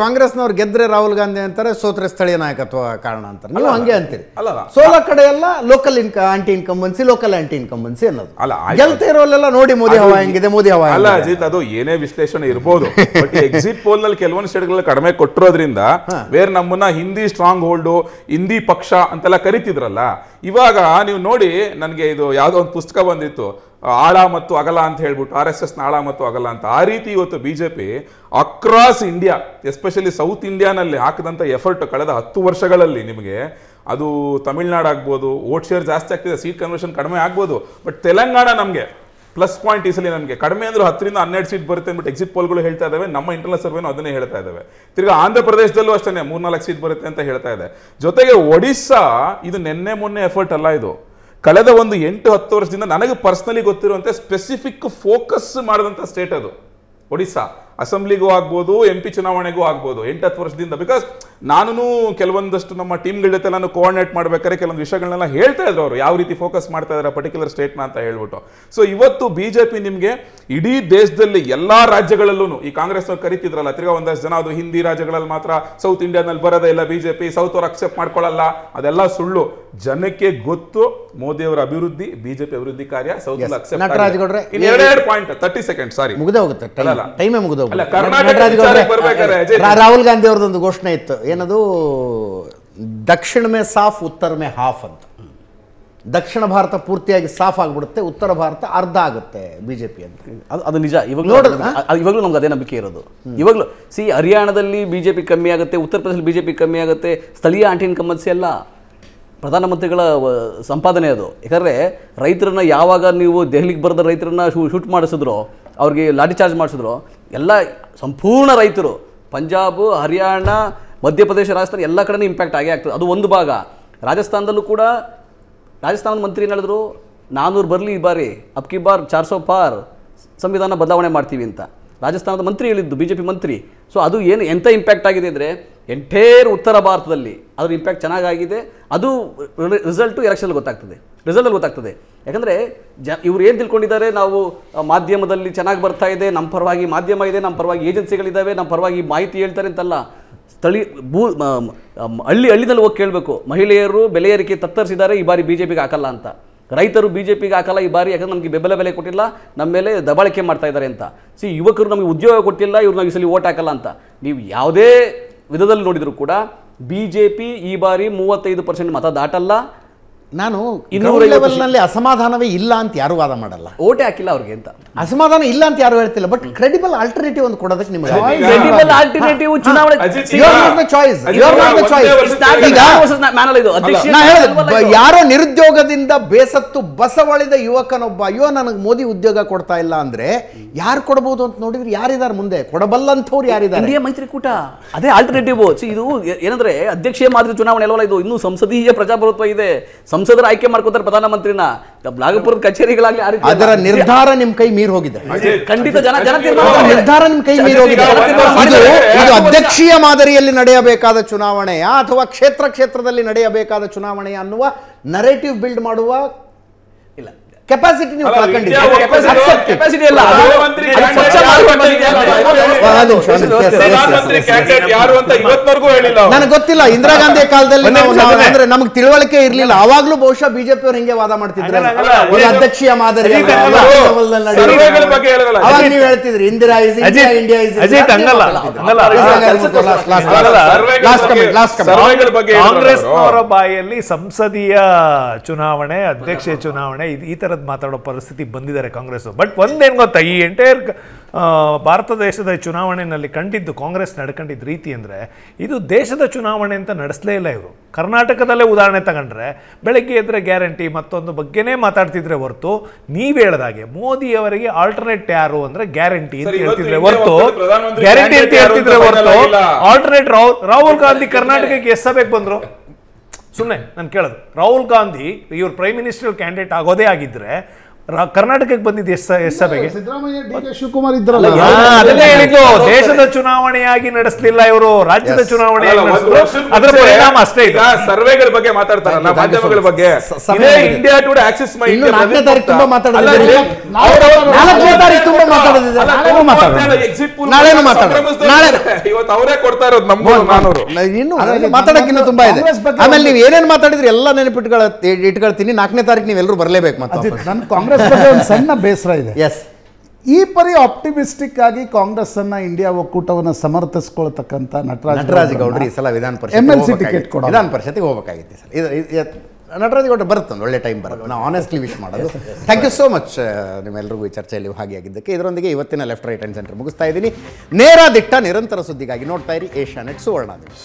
ಕಾಂಗ್ರೆಸ್ ಕಾಂಗ್ರೆಸ್ನವ್ರು ಗೆದ್ರೆ ರಾಹುಲ್ ಗಾಂಧಿ ಅಂತಾರೆ ಸೋತ್ರ ಸ್ಥಳೀಯ ನಾಯಕತ್ವ ಕಾರಣ ಅಂತಾರೆ ಅಂತೀರಿ ಸೋಲ ಕಡೆ ಎಲ್ಲ ಲೋಕಲ್ ಇನ್ಕ anti incumbency local anti incumbency ಅನ್ನೋದು ಅಲ್ಲ ಗೆಲ್ತಾ ಇರೋಲ್ಲೆಲ್ಲ ನೋಡಿ ಮೋದಿ ಹವಾ ಹೆಂಗಿದೆ ಮೋದಿ ಹವಾ ಅಲ್ಲ ಅಜಿತ್ ಅದು ಏನೇ ವಿಶ್ಲೇಷಣೆ ಇರ್ಬೋದು ಬಟ್ ಎಕ್ಸಿಟ್ ಪೋಲ್ ನಲ್ಲಿ ಕೆಲವೊಂದು ಸ್ಟೇಟ್ಗಳಲ್ಲಿ ಕಡಿಮೆ ಕೊಟ್ಟಿರೋದ್ರಿಂದ ಬೇರೆ ನಮ್ಮನ್ನ ಹಿಂದಿ ಸ್ಟ್ರಾಂಗ್ ಹೋಲ್ಡ್ ಹಿಂದಿ ಪಕ್ಷ ಅಂತೆಲ್ಲ ಕರಿತಿದ್ರಲ್ಲ ಇವಾಗ ನೀವು ನೋಡಿ ನನಗೆ ಇದು ಯಾವುದೋ ಒಂದು ಪುಸ್ತಕ ಬಂದಿತ್ತು ಆಳ ಮತ್ತು ಅಗಲ ಅಂತ ಹೇಳ್ಬಿಟ್ಟು ಆರ್ ಎಸ್ ಎಸ್ನ ಆಳ ಮತ್ತು ಅಗಲ ಅಂತ ಆ ರೀತಿ ಇವತ್ತು B J P across India especially south ಇಂಡಿಯಾನಲ್ಲಿ ಹಾಕಿದಂಥ ಎಫರ್ಟ್ ಕಳೆದ ಹತ್ತು ವರ್ಷಗಳಲ್ಲಿ ನಿಮಗೆ ಅದು ತಮಿಳ್ನಾಡು ಆಗ್ಬೋದು ಓಟ್ ಶೇರ್ ಜಾಸ್ತಿ ಆಗ್ತಿದೆ ಸೀಟ್ ಕನ್ವರ್ಷನ್ ಕಡಿಮೆ ಆಗ್ಬೋದು ಬಟ್ ತೆಲಂಗಾಣ ನಮಗೆ ಪ್ಲಸ್ ಪಾಯಿಂಟ್ ಈಸಲಿ ನಮಗೆ ಕಡಿಮೆ ಅಂದರೂ ಹತ್ತರಿಂದ ಹನ್ನೆರಡು ಸೀಟ್ ಬರುತ್ತೆ ಅಂದ್ಬಿಟ್ಟು ಎಕ್ಸಿಟ್ ಪೋಲ್ಗಳು ಹೇಳ್ತಾ ಇದ್ದಾವೆ ನಮ್ಮ ಇಂಟರ್ನಲ್ ಸರ್ವೇನೂ ಅದನ್ನೇ ಹೇಳ್ತಾ ಇದ್ದಾವೆ ತಿರ್ಗಿ ಆಂಧ್ರ ಪ್ರದೇಶದಲ್ಲೂ ಅಷ್ಟೇ ಮೂರ್ನಾಲ್ಕು ಸೀಟ್ ಬರುತ್ತೆ ಅಂತ ಹೇಳ್ತಾ ಇದೆ ಜೊತೆಗೆ ಒಡಿಸ್ಸಾ ಇದು ನಿನ್ನೆ ಮೊನ್ನೆ ಎಫರ್ಟ್ ಅಲ್ಲ ಇದು ಕಳೆದ ಒಂದು ಎಂಟು ಹತ್ತು ವರ್ಷದಿಂದ ನನಗೆ ಪರ್ಸ್ನಲಿ ಗೊತ್ತಿರುವಂತೆ ಸ್ಪೆಸಿಫಿಕ್ ಫೋಕಸ್ ಮಾಡಿದಂಥ ಸ್ಟೇಟ್ ಅದು ಒಡಿಸ್ಸಾ ಅಸೆಂಬ್ಲಿಗೂ ಆಗ್ಬೋದು ಎಂ ಪಿ ಚುನಾವಣೆಗೂ ಆಗ್ಬೋದು ಎಂಟು ಹತ್ತು ವರ್ಷದಿಂದ ಬಿಕಾಸ್ ನಾನು ಕೆಲವೊಂದಷ್ಟು ನಮ್ಮ ಟೀಮ್ಗಳ ಜೊತೆ ನಾನು ಕೋಆರ್ಡಿನೇಟ್ ಮಾಡ್ಬೇಕಾದ್ರೆ ಕೆಲವೊಂದು ವಿಷಯಗಳನ್ನೆಲ್ಲ ಹೇಳ್ತಾ ಇದ್ರು ಅವರು ಯಾವ ರೀತಿ ಫೋಕಸ್ ಮಾಡ್ತಾ ಇದ್ದಾರೆ ಪರ್ಟಿಕ್ಯುಲರ್ ಸ್ಟೇಟ್ನ ಅಂತ ಹೇಳ್ಬಿಟ್ಟು ಸೊ ಇವತ್ತು ಬಿಜೆಪಿ ಜೆ ನಿಮಗೆ ಇಡೀ ದೇಶದಲ್ಲಿ ಎಲ್ಲ ರಾಜ್ಯಗಳಲ್ಲೂ ಈ ಕಾಂಗ್ರೆಸ್ ಕರಿತಿದ್ರಲ್ಲ ತಿರ್ಗಾ ಒಂದಷ್ಟು ಜನ ಅದು ಹಿಂದಿ ರಾಜ್ಯಗಳಲ್ಲಿ ಮಾತ್ರ ಸೌತ್ ಇಂಡಿಯಾದಲ್ಲಿ ಬರೋದೇ ಇಲ್ಲ ಬಿಜೆಪಿ ಸೌತ್ ಅವ್ರು ಅಕ್ಸೆಪ್ಟ್ ಮಾಡ್ಕೊಳ್ಳಲ್ಲ ಅದೆಲ್ಲ ಸುಳ್ಳು ಜನಕ್ಕೆ ಗೊತ್ತು ಮೋದಿ ಅವರ ಅಭಿವೃದ್ಧಿ ಬಿಜೆಪಿ ಅಭಿವೃದ್ಧಿ ಕಾರ್ಯ south accept point thirty second sorry ಮುಗಿದ ಹೋಗುತ್ತೆ ರಾಹುಲ್ ಗಾಂಧಿ ಅವ್ರದ್ದೊಂದು ಘೋಷಣೆ ಇತ್ತು ಏನದು ದಕ್ಷಿಣ ಮೇ ಸಾಫ್ ಉತ್ತರ ಮೇ ಹಾಫ್ ಅಂತ ದಕ್ಷಿಣ ಭಾರತ ಪೂರ್ತಿಯಾಗಿ ಸಾಫ್ ಆಗಿಬಿಡುತ್ತೆ ಉತ್ತರ ಭಾರತ ಅರ್ಧ ಆಗುತ್ತೆ ಬಿಜೆಪಿ ಅಂತ ಅದು ಅದು ನಿಜ ಇವಾಗ ಇವಾಗಲೂ ನಮ್ಗೆ ಅದೇ ನಂಬಿಕೆ ಇರೋದು ಇವಾಗಲೂ ಸಿ ಹರಿಯಾಣದಲ್ಲಿ ಬಿಜೆಪಿ ಕಮ್ಮಿ ಆಗುತ್ತೆ ಉತ್ತರ ಪ್ರದೇಶದಲ್ಲಿ ಬಿಜೆಪಿ ಕಮ್ಮಿ ಆಗುತ್ತೆ ಸ್ಥಳೀಯ ಆಂಟಿ ಕಮ್ಮಿ ಅಲ್ಲ ಪ್ರಧಾನಮಂತ್ರಿಗಳ ಸಂಪಾದನೆ ಅದು ಯಾಕಂದರೆ ರೈತರನ್ನ ಯಾವಾಗ ನೀವು ದೆಹಲಿಗೆ ಬರೆದ ರೈತರನ್ನ ಶೂ ಶೂಟ್ ಮಾಡಿಸಿದ್ರು ಅವ್ರಿಗೆ ಲಾಠಿ ಚಾರ್ಜ್ ಮಾಡಿಸಿದ್ರು ಎಲ್ಲ ಸಂಪೂರ್ಣ ರೈತರು ಪಂಜಾಬ್ ಹರಿಯಾಣ ಮಧ್ಯಪ್ರದೇಶ ರಾಜಸ್ಥಾನ ಎಲ್ಲ ಕಡೆನೂ ಇಂಪ್ಯಾಕ್ಟ್ ಆಗೇ ಆಗ್ತದೆ ಅದು ಒಂದು ಭಾಗ ರಾಜಸ್ಥಾನದಲ್ಲೂ ಕೂಡ ರಾಜಸ್ಥಾನದ ಮಂತ್ರಿ ಏನು ಹೇಳಿದ್ರು ನಾನ್ನೂರು ಬರಲಿ ಈ ಬಾರಿ ಅಪ್ಕಿ ಬಾರ್ ಚಾರ್ ಸೋ ಪಾರ್ ಸಂವಿಧಾನ ಬದಲಾವಣೆ ಮಾಡ್ತೀವಿ ಅಂತ ರಾಜಸ್ಥಾನದ ಮಂತ್ರಿ ಹೇಳಿದ್ದು ಬಿ ಜೆ ಪಿ ಮಂತ್ರಿ ಸೊ ಅದು ಏನು ಎಂಥ ಇಂಪ್ಯಾಕ್ಟ್ ಆಗಿದೆ ಅಂದರೆ ಎಂಟೇರ್ ಉತ್ತರ ಭಾರತದಲ್ಲಿ ಅದ್ರ ಇಂಪ್ಯಾಕ್ಟ್ ಚೆನ್ನಾಗಾಗಿದೆ ಅದು ರಿಸಲ್ಟು ಎಲೆಕ್ಷನಲ್ಲಿ ಗೊತ್ತಾಗ್ತದೆ ರಿಸಲ್ಟಲ್ಲಿ ಗೊತ್ತಾಗ್ತದೆ ಯಾಕಂದರೆ ಜ ಇವ್ರು ಏನು ತಿಳ್ಕೊಂಡಿದ್ದಾರೆ ನಾವು ಮಾಧ್ಯಮದಲ್ಲಿ ಚೆನ್ನಾಗಿ ಬರ್ತಾ ಇದೆ ನಮ್ಮ ಪರವಾಗಿ ಮಾಧ್ಯಮ ಇದೆ ನಮ್ಮ ಪರವಾಗಿ ಏಜೆನ್ಸಿಗಳಿದ್ದಾವೆ ನಮ್ಮ ಪರವಾಗಿ ಮಾಹಿತಿ ಹೇಳ್ತಾರೆ ಅಂತಲ್ಲ ಸ್ಥಳೀಯ ಭೂ ಹಳ್ಳಿ ಹಳ್ಳಿನಲ್ಲಿ ಹೋಗಿ ಕೇಳಬೇಕು ಮಹಿಳೆಯರು ಬೆಲೆ ಏರಿಕೆ ತತ್ತರಿಸಿದ್ದಾರೆ ಈ ಬಾರಿ ಬಿ ಜೆ ಪಿಗೆ ಹಾಕಲ್ಲ ಅಂತ ರೈತರು ಬಿ ಜೆ ಪಿಗೆ ಹಾಕಲ್ಲ ಈ ಬಾರಿ ಯಾಕಂದ್ರೆ ನಮಗೆ ಬೆಂಬಲ ಬೆಲೆ ಕೊಟ್ಟಿಲ್ಲ ನಮ್ಮ ಮೇಲೆ ದಬಾಳಿಕೆ ಮಾಡ್ತಾ ಇದ್ದಾರೆ ಅಂತ ಸಿ ಯುವಕರು ನಮಗೆ ಉದ್ಯೋಗ ಕೊಟ್ಟಿಲ್ಲ ಇವ್ರು ನಾವು ಈ ಸಲ ಓಟ್ ಹಾಕಲ್ಲ ಅಂತ ನೀವು ಯಾವುದೇ ವಿಧದಲ್ಲಿ ನೋಡಿದರೂ ಕೂಡ ಬಿ ಜೆ ಪಿ ಈ ಬಾರಿ ಮೂವತ್ತೈದು ಪರ್ಸೆಂಟ್ ಮತ ದಾಟಲ್ಲ ನಾನು ಲೆವೆಲ್ನಲ್ಲಿ ಅಸಮಾಧಾನವೇ ಇಲ್ಲ ಅಂತ ಯಾರು ವಾದ ಮಾಡಲ್ಲ ಓಟೆ ಹಾಕಿಲ್ಲ ಅವ್ರಿಗೆ ಅಂತ ಅಸಮಾಧಾನ ಇಲ್ಲ ಅಂತ ಯಾರು ಹೇಳ್ತಿಲ್ಲ ಬಟ್ ಕ್ರೆಡಿಬಲ್ ಆಲ್ಟರ್ನೇಟಿವ್ ಒಂದು ಕೊಡೋದಕ್ಕೆ ನಿಮಗೆ ಆಲ್ಟರ್ನೇಟಿವ್ ಚುನಾವಣೆ ಚಾಯ್ಸ್ ಯಾರೋ ನಿರುದ್ಯೋಗದಿಂದ ಬೇಸತ್ತು ಬಸವಳಿದ ಯುವಕನೊಬ್ಬ ಅಯ್ಯೋ ನನಗೆ ಮೋದಿ ಉದ್ಯೋಗ ಕೊಡ್ತಾ ಇಲ್ಲ ಅಂದ್ರೆ ಯಾರು ಕೊಡಬಹುದು ಅಂತ ನೋಡಿದ್ರೆ ಯಾರಿದ್ದಾರೆ ಮುಂದೆ ಕೊಡಬಲ್ಲಂಥವ್ರು ಯಾರಿದ್ದಾರೆ ಇಂಡಿಯಾ ಮೈತ್ರಿಕೂಟ ಅದೇ ಆಲ್ಟರ್ನೇಟಿವ್ ಇದು ಏನಂದ್ರೆ ಅಧ್ಯಕ್ಷೀಯ ಮಾದರಿ ಚುನಾವಣೆ ಅಲ್ವಲ್ಲ ಇದು ಇನ್ನೂ ಸಂಸದೀಯ ಪ್ರಜಾಪ್ರಭುತ್ವ ಇದೆ ಸಂಸದರ ಆಯ್ಕೆ ಮಾಡ್ಕೋತಾರೆ ಪ್ರಧಾನಮಂತ್ರಿನ ಬ್ಲಾಗಪುರದ ಕಚೇರಿಗಳಾಗಲಿ ಅದರ ನಿರ್ಧಾರ ನಿಮ್ ಕೈ ಮೀರಿ ಹೋಗಿದೆ ಖಂಡಿತ ಜನ ಜನ ನಿರ್ಧಾರ ನಿಮ್ ಕೈ ಮೀರಿ ಹೋಗಿದೆ ಇದು ಅಧ್ಯಕ್ಷೀಯ ಮಾದರಿಯಲ್ಲಿ ನಡೆಯಬೇಕಾದ ಚುನಾವಣೆಯ ಅಥವಾ ಕ್ಷೇತ್ರ ಕ್ಷೇತ್ರದಲ್ಲಿ ನಡೆಯಬೇಕಾದ ಚುನಾವಣೆಯ ಅನ್ನುವ ನರೇಟಿವ್ ಬಿಲ್ಡ್ ಮಾಡುವ ಇಲ್ಲ ಕೆಪಾಸಿಟಿ ನೀವು ನನಗೆ ಗೊತ್ತಿಲ್ಲ ಇಂದಿರಾ ಗಾಂಧಿ ಕಾಲದಲ್ಲಿ ಅಂದ್ರೆ ನಮ್ಗೆ ತಿಳುವಳಿಕೆ ಇರ್ಲಿಲ್ಲ ಅವಾಗ್ಲೂ ಬಹುಶಃ ಬಿಜೆಪಿ ಅವ್ರು ಹಿಂಗೆ ವಾದ ಮಾಡ್ತಿದ್ರು ಅಧ್ಯಕ್ಷೀಯ ಮಾದರಿ ಅವಾಗ ನೀವು ಹೇಳ್ತಿದ್ರಿ ಇಂದಿರಾ ಇಸ್ ಇಂಡಿಯಾ ಕಾಂಗ್ರೆಸ್ ಅವರ ಬಾಯಲ್ಲಿ ಸಂಸದೀಯ ಚುನಾವಣೆ ಅಧ್ಯಕ್ಷೀಯ ಚುನಾವಣೆ ಈ ತರದ ಮಾತಾಡೋ ಪರಿಸ್ಥಿತಿ ಬಂದಿದ್ದಾರೆ ಕಾಂಗ್ರೆಸ್ ಬಟ್ ಒಂದೇನು ಗೊತ್ತಾ ಈ ಎಂಟೈರ್ ಭಾರತ ದೇಶದ ಚುನಾವಣೆಯಲ್ಲಿ ಕಂಡಿದ್ದು ಕಾಂಗ್ರೆಸ್ ನಡ್ಕೊಂಡಿದ್ದ ರೀತಿ ಅಂದರೆ ಇದು ದೇಶದ ಚುನಾವಣೆ ಅಂತ ನಡೆಸಲೇ ಇಲ್ಲ ಇವರು ಕರ್ನಾಟಕದಲ್ಲೇ ಉದಾಹರಣೆ ತಗೊಂಡ್ರೆ ಬೆಳಗ್ಗೆ ಎದ್ರೆ ಗ್ಯಾರಂಟಿ ಮತ್ತೊಂದು ಬಗ್ಗೆನೇ ಮಾತಾಡ್ತಿದ್ರೆ ಹೊರತು ನೀವು ಹೇಳ್ದಾಗೆ ಮೋದಿ ಅವರಿಗೆ ಆಲ್ಟರ್ನೇಟ್ ಯಾರು ಅಂದರೆ ಗ್ಯಾರಂಟಿ ಅಂತ ಹೇಳ್ತಿದ್ರೆ ಹೊರತು ಗ್ಯಾರಂಟಿ ಅಂತ ಹೇಳ್ತಿದ್ರೆ ಹೊರತು ಆಲ್ಟರ್ನೇಟ್ ರಾಹುಲ್ ಗಾಂಧಿ ಕರ್ನಾಟಕಕ್ಕೆ ಎಸ್ಸಬೇಕು ಬಂದ್ರು ಬಂದರು ಸುಮ್ಮನೆ ನಾನು ಕೇಳೋದು ರಾಹುಲ್ ಗಾಂಧಿ ಇವ್ರು ಪ್ರೈಮ್ ಮಿನಿಸ್ಟರ್ ಕ್ಯಾಂಡಿಡೇಟ್ ಆಗೋದೇ ಆಗಿದ್ದರೆ ಕರ್ನಾಟಕಕ್ಕೆ ಬಂದಿದ್ದು ಎಸ್ ಎಸ್ ಸಭೆಗೆ ಶಿವಕುಮಾರ್ ಇದ್ರಲ್ಲ ದೇಶದ ಚುನಾವಣೆಯಾಗಿ ನಡೆಸಲಿಲ್ಲ ಇವರು ರಾಜ್ಯದ ಚುನಾವಣೆ ಅದರ ಪರಿಣಾಮ ಅಷ್ಟೇ ಇದೆ ಸರ್ವೆಗಳ ಬಗ್ಗೆ ಮಾತಾಡ್ತಾರಲ್ಲ ಮಾಧ್ಯಮಗಳ ಬಗ್ಗೆ ಇಂಡಿಯಾ ಟುಡೇ ಆಕ್ಸಿಸ್ ಮೈ ತುಂಬಾ ಮಾತಾಡೋಣ ನಾಳೆ ಇವತ್ತು ಅವರೇ ಕೊಡ್ತಾ ಇರೋದು ನಮ್ಮ ಇನ್ನು ಮಾತಾಡಕ್ಕಿನ್ನ ತುಂಬಾ ಇದೆ ಆಮೇಲೆ ನೀವು ಏನೇನು ಮಾತಾಡಿದ್ರಿ ಎಲ್ಲ ನೆನಪಿಟ್ಗಳ ಇಟ್ಕೊಳ್ತೀನಿ ನಾಲ್ಕನೇ ತಾರೀಕು ನೀವೆಲ್ಲರೂ ಬರಲೇಬೇಕು ಮತ್ತೆ ನಾನು ಕಾಂಗ್ರೆಸ್ ಒಂದು ಸಣ್ಣ ಬೇಸರ ಇದೆ ಎಸ್ ಈ ಪರಿ ಆಪ್ಟಿಮಿಸ್ಟಿಕ್ ಆಗಿ ಕಾಂಗ್ರೆಸ್ ಅನ್ನ ಇಂಡಿಯಾ ಒಕ್ಕೂಟವನ್ನು ಸಮರ್ಥಿಸಿಕೊಳ್ತಕ್ಕಂಥ ನಟರಾಜ್ ನಟರಾಜ್ ಗೌಡ್ರಿ ಈ ಸಲ Vidhana Parishat M L C ticket ಕೊಡ ವಿಧಾನ ಪರಿಷತ್ಗೆ ಹೋಗಬೇಕಾಗಿತ್ತು ಸರ್ ಇದು ನಟರಾಜ್ ಗೌಡ್ರು ಬರುತ್ತೆ ಒಳ್ಳೆ ಟೈಮ್ ಬರುತ್ತೆ ನಾವು ಆನೆಸ್ಟ್ಲಿ ವಿಶ್ ಮಾಡೋದು ಥ್ಯಾಂಕ್ ಯು ಸೋ ಮಚ್ ನಿಮ್ಮೆಲ್ಲರಿಗೂ ಈ ಚರ್ಚೆಯಲ್ಲಿ ಭಾಗಿಯಾಗಿದ್ದಕ್ಕೆ ಇದರೊಂದಿಗೆ ಇವತ್ತಿನ ಲೆಫ್ಟ್ ರೈಟ್ ಆ್ಯಂಡ್ ಸೆಂಟರ್ ಮುಗಿಸ್ತಾ ಇದ್ದೀನಿ ನೇರ ದಿಟ್ಟ ನಿರಂತರ ಸುದ್ದಿಗಾಗಿ ನೋಡ್ತಾ ಇರಿ ಏಷ್ಯಾ ನೆಟ್ ಸುವರ್ಣ ನ್ಯೂಸ್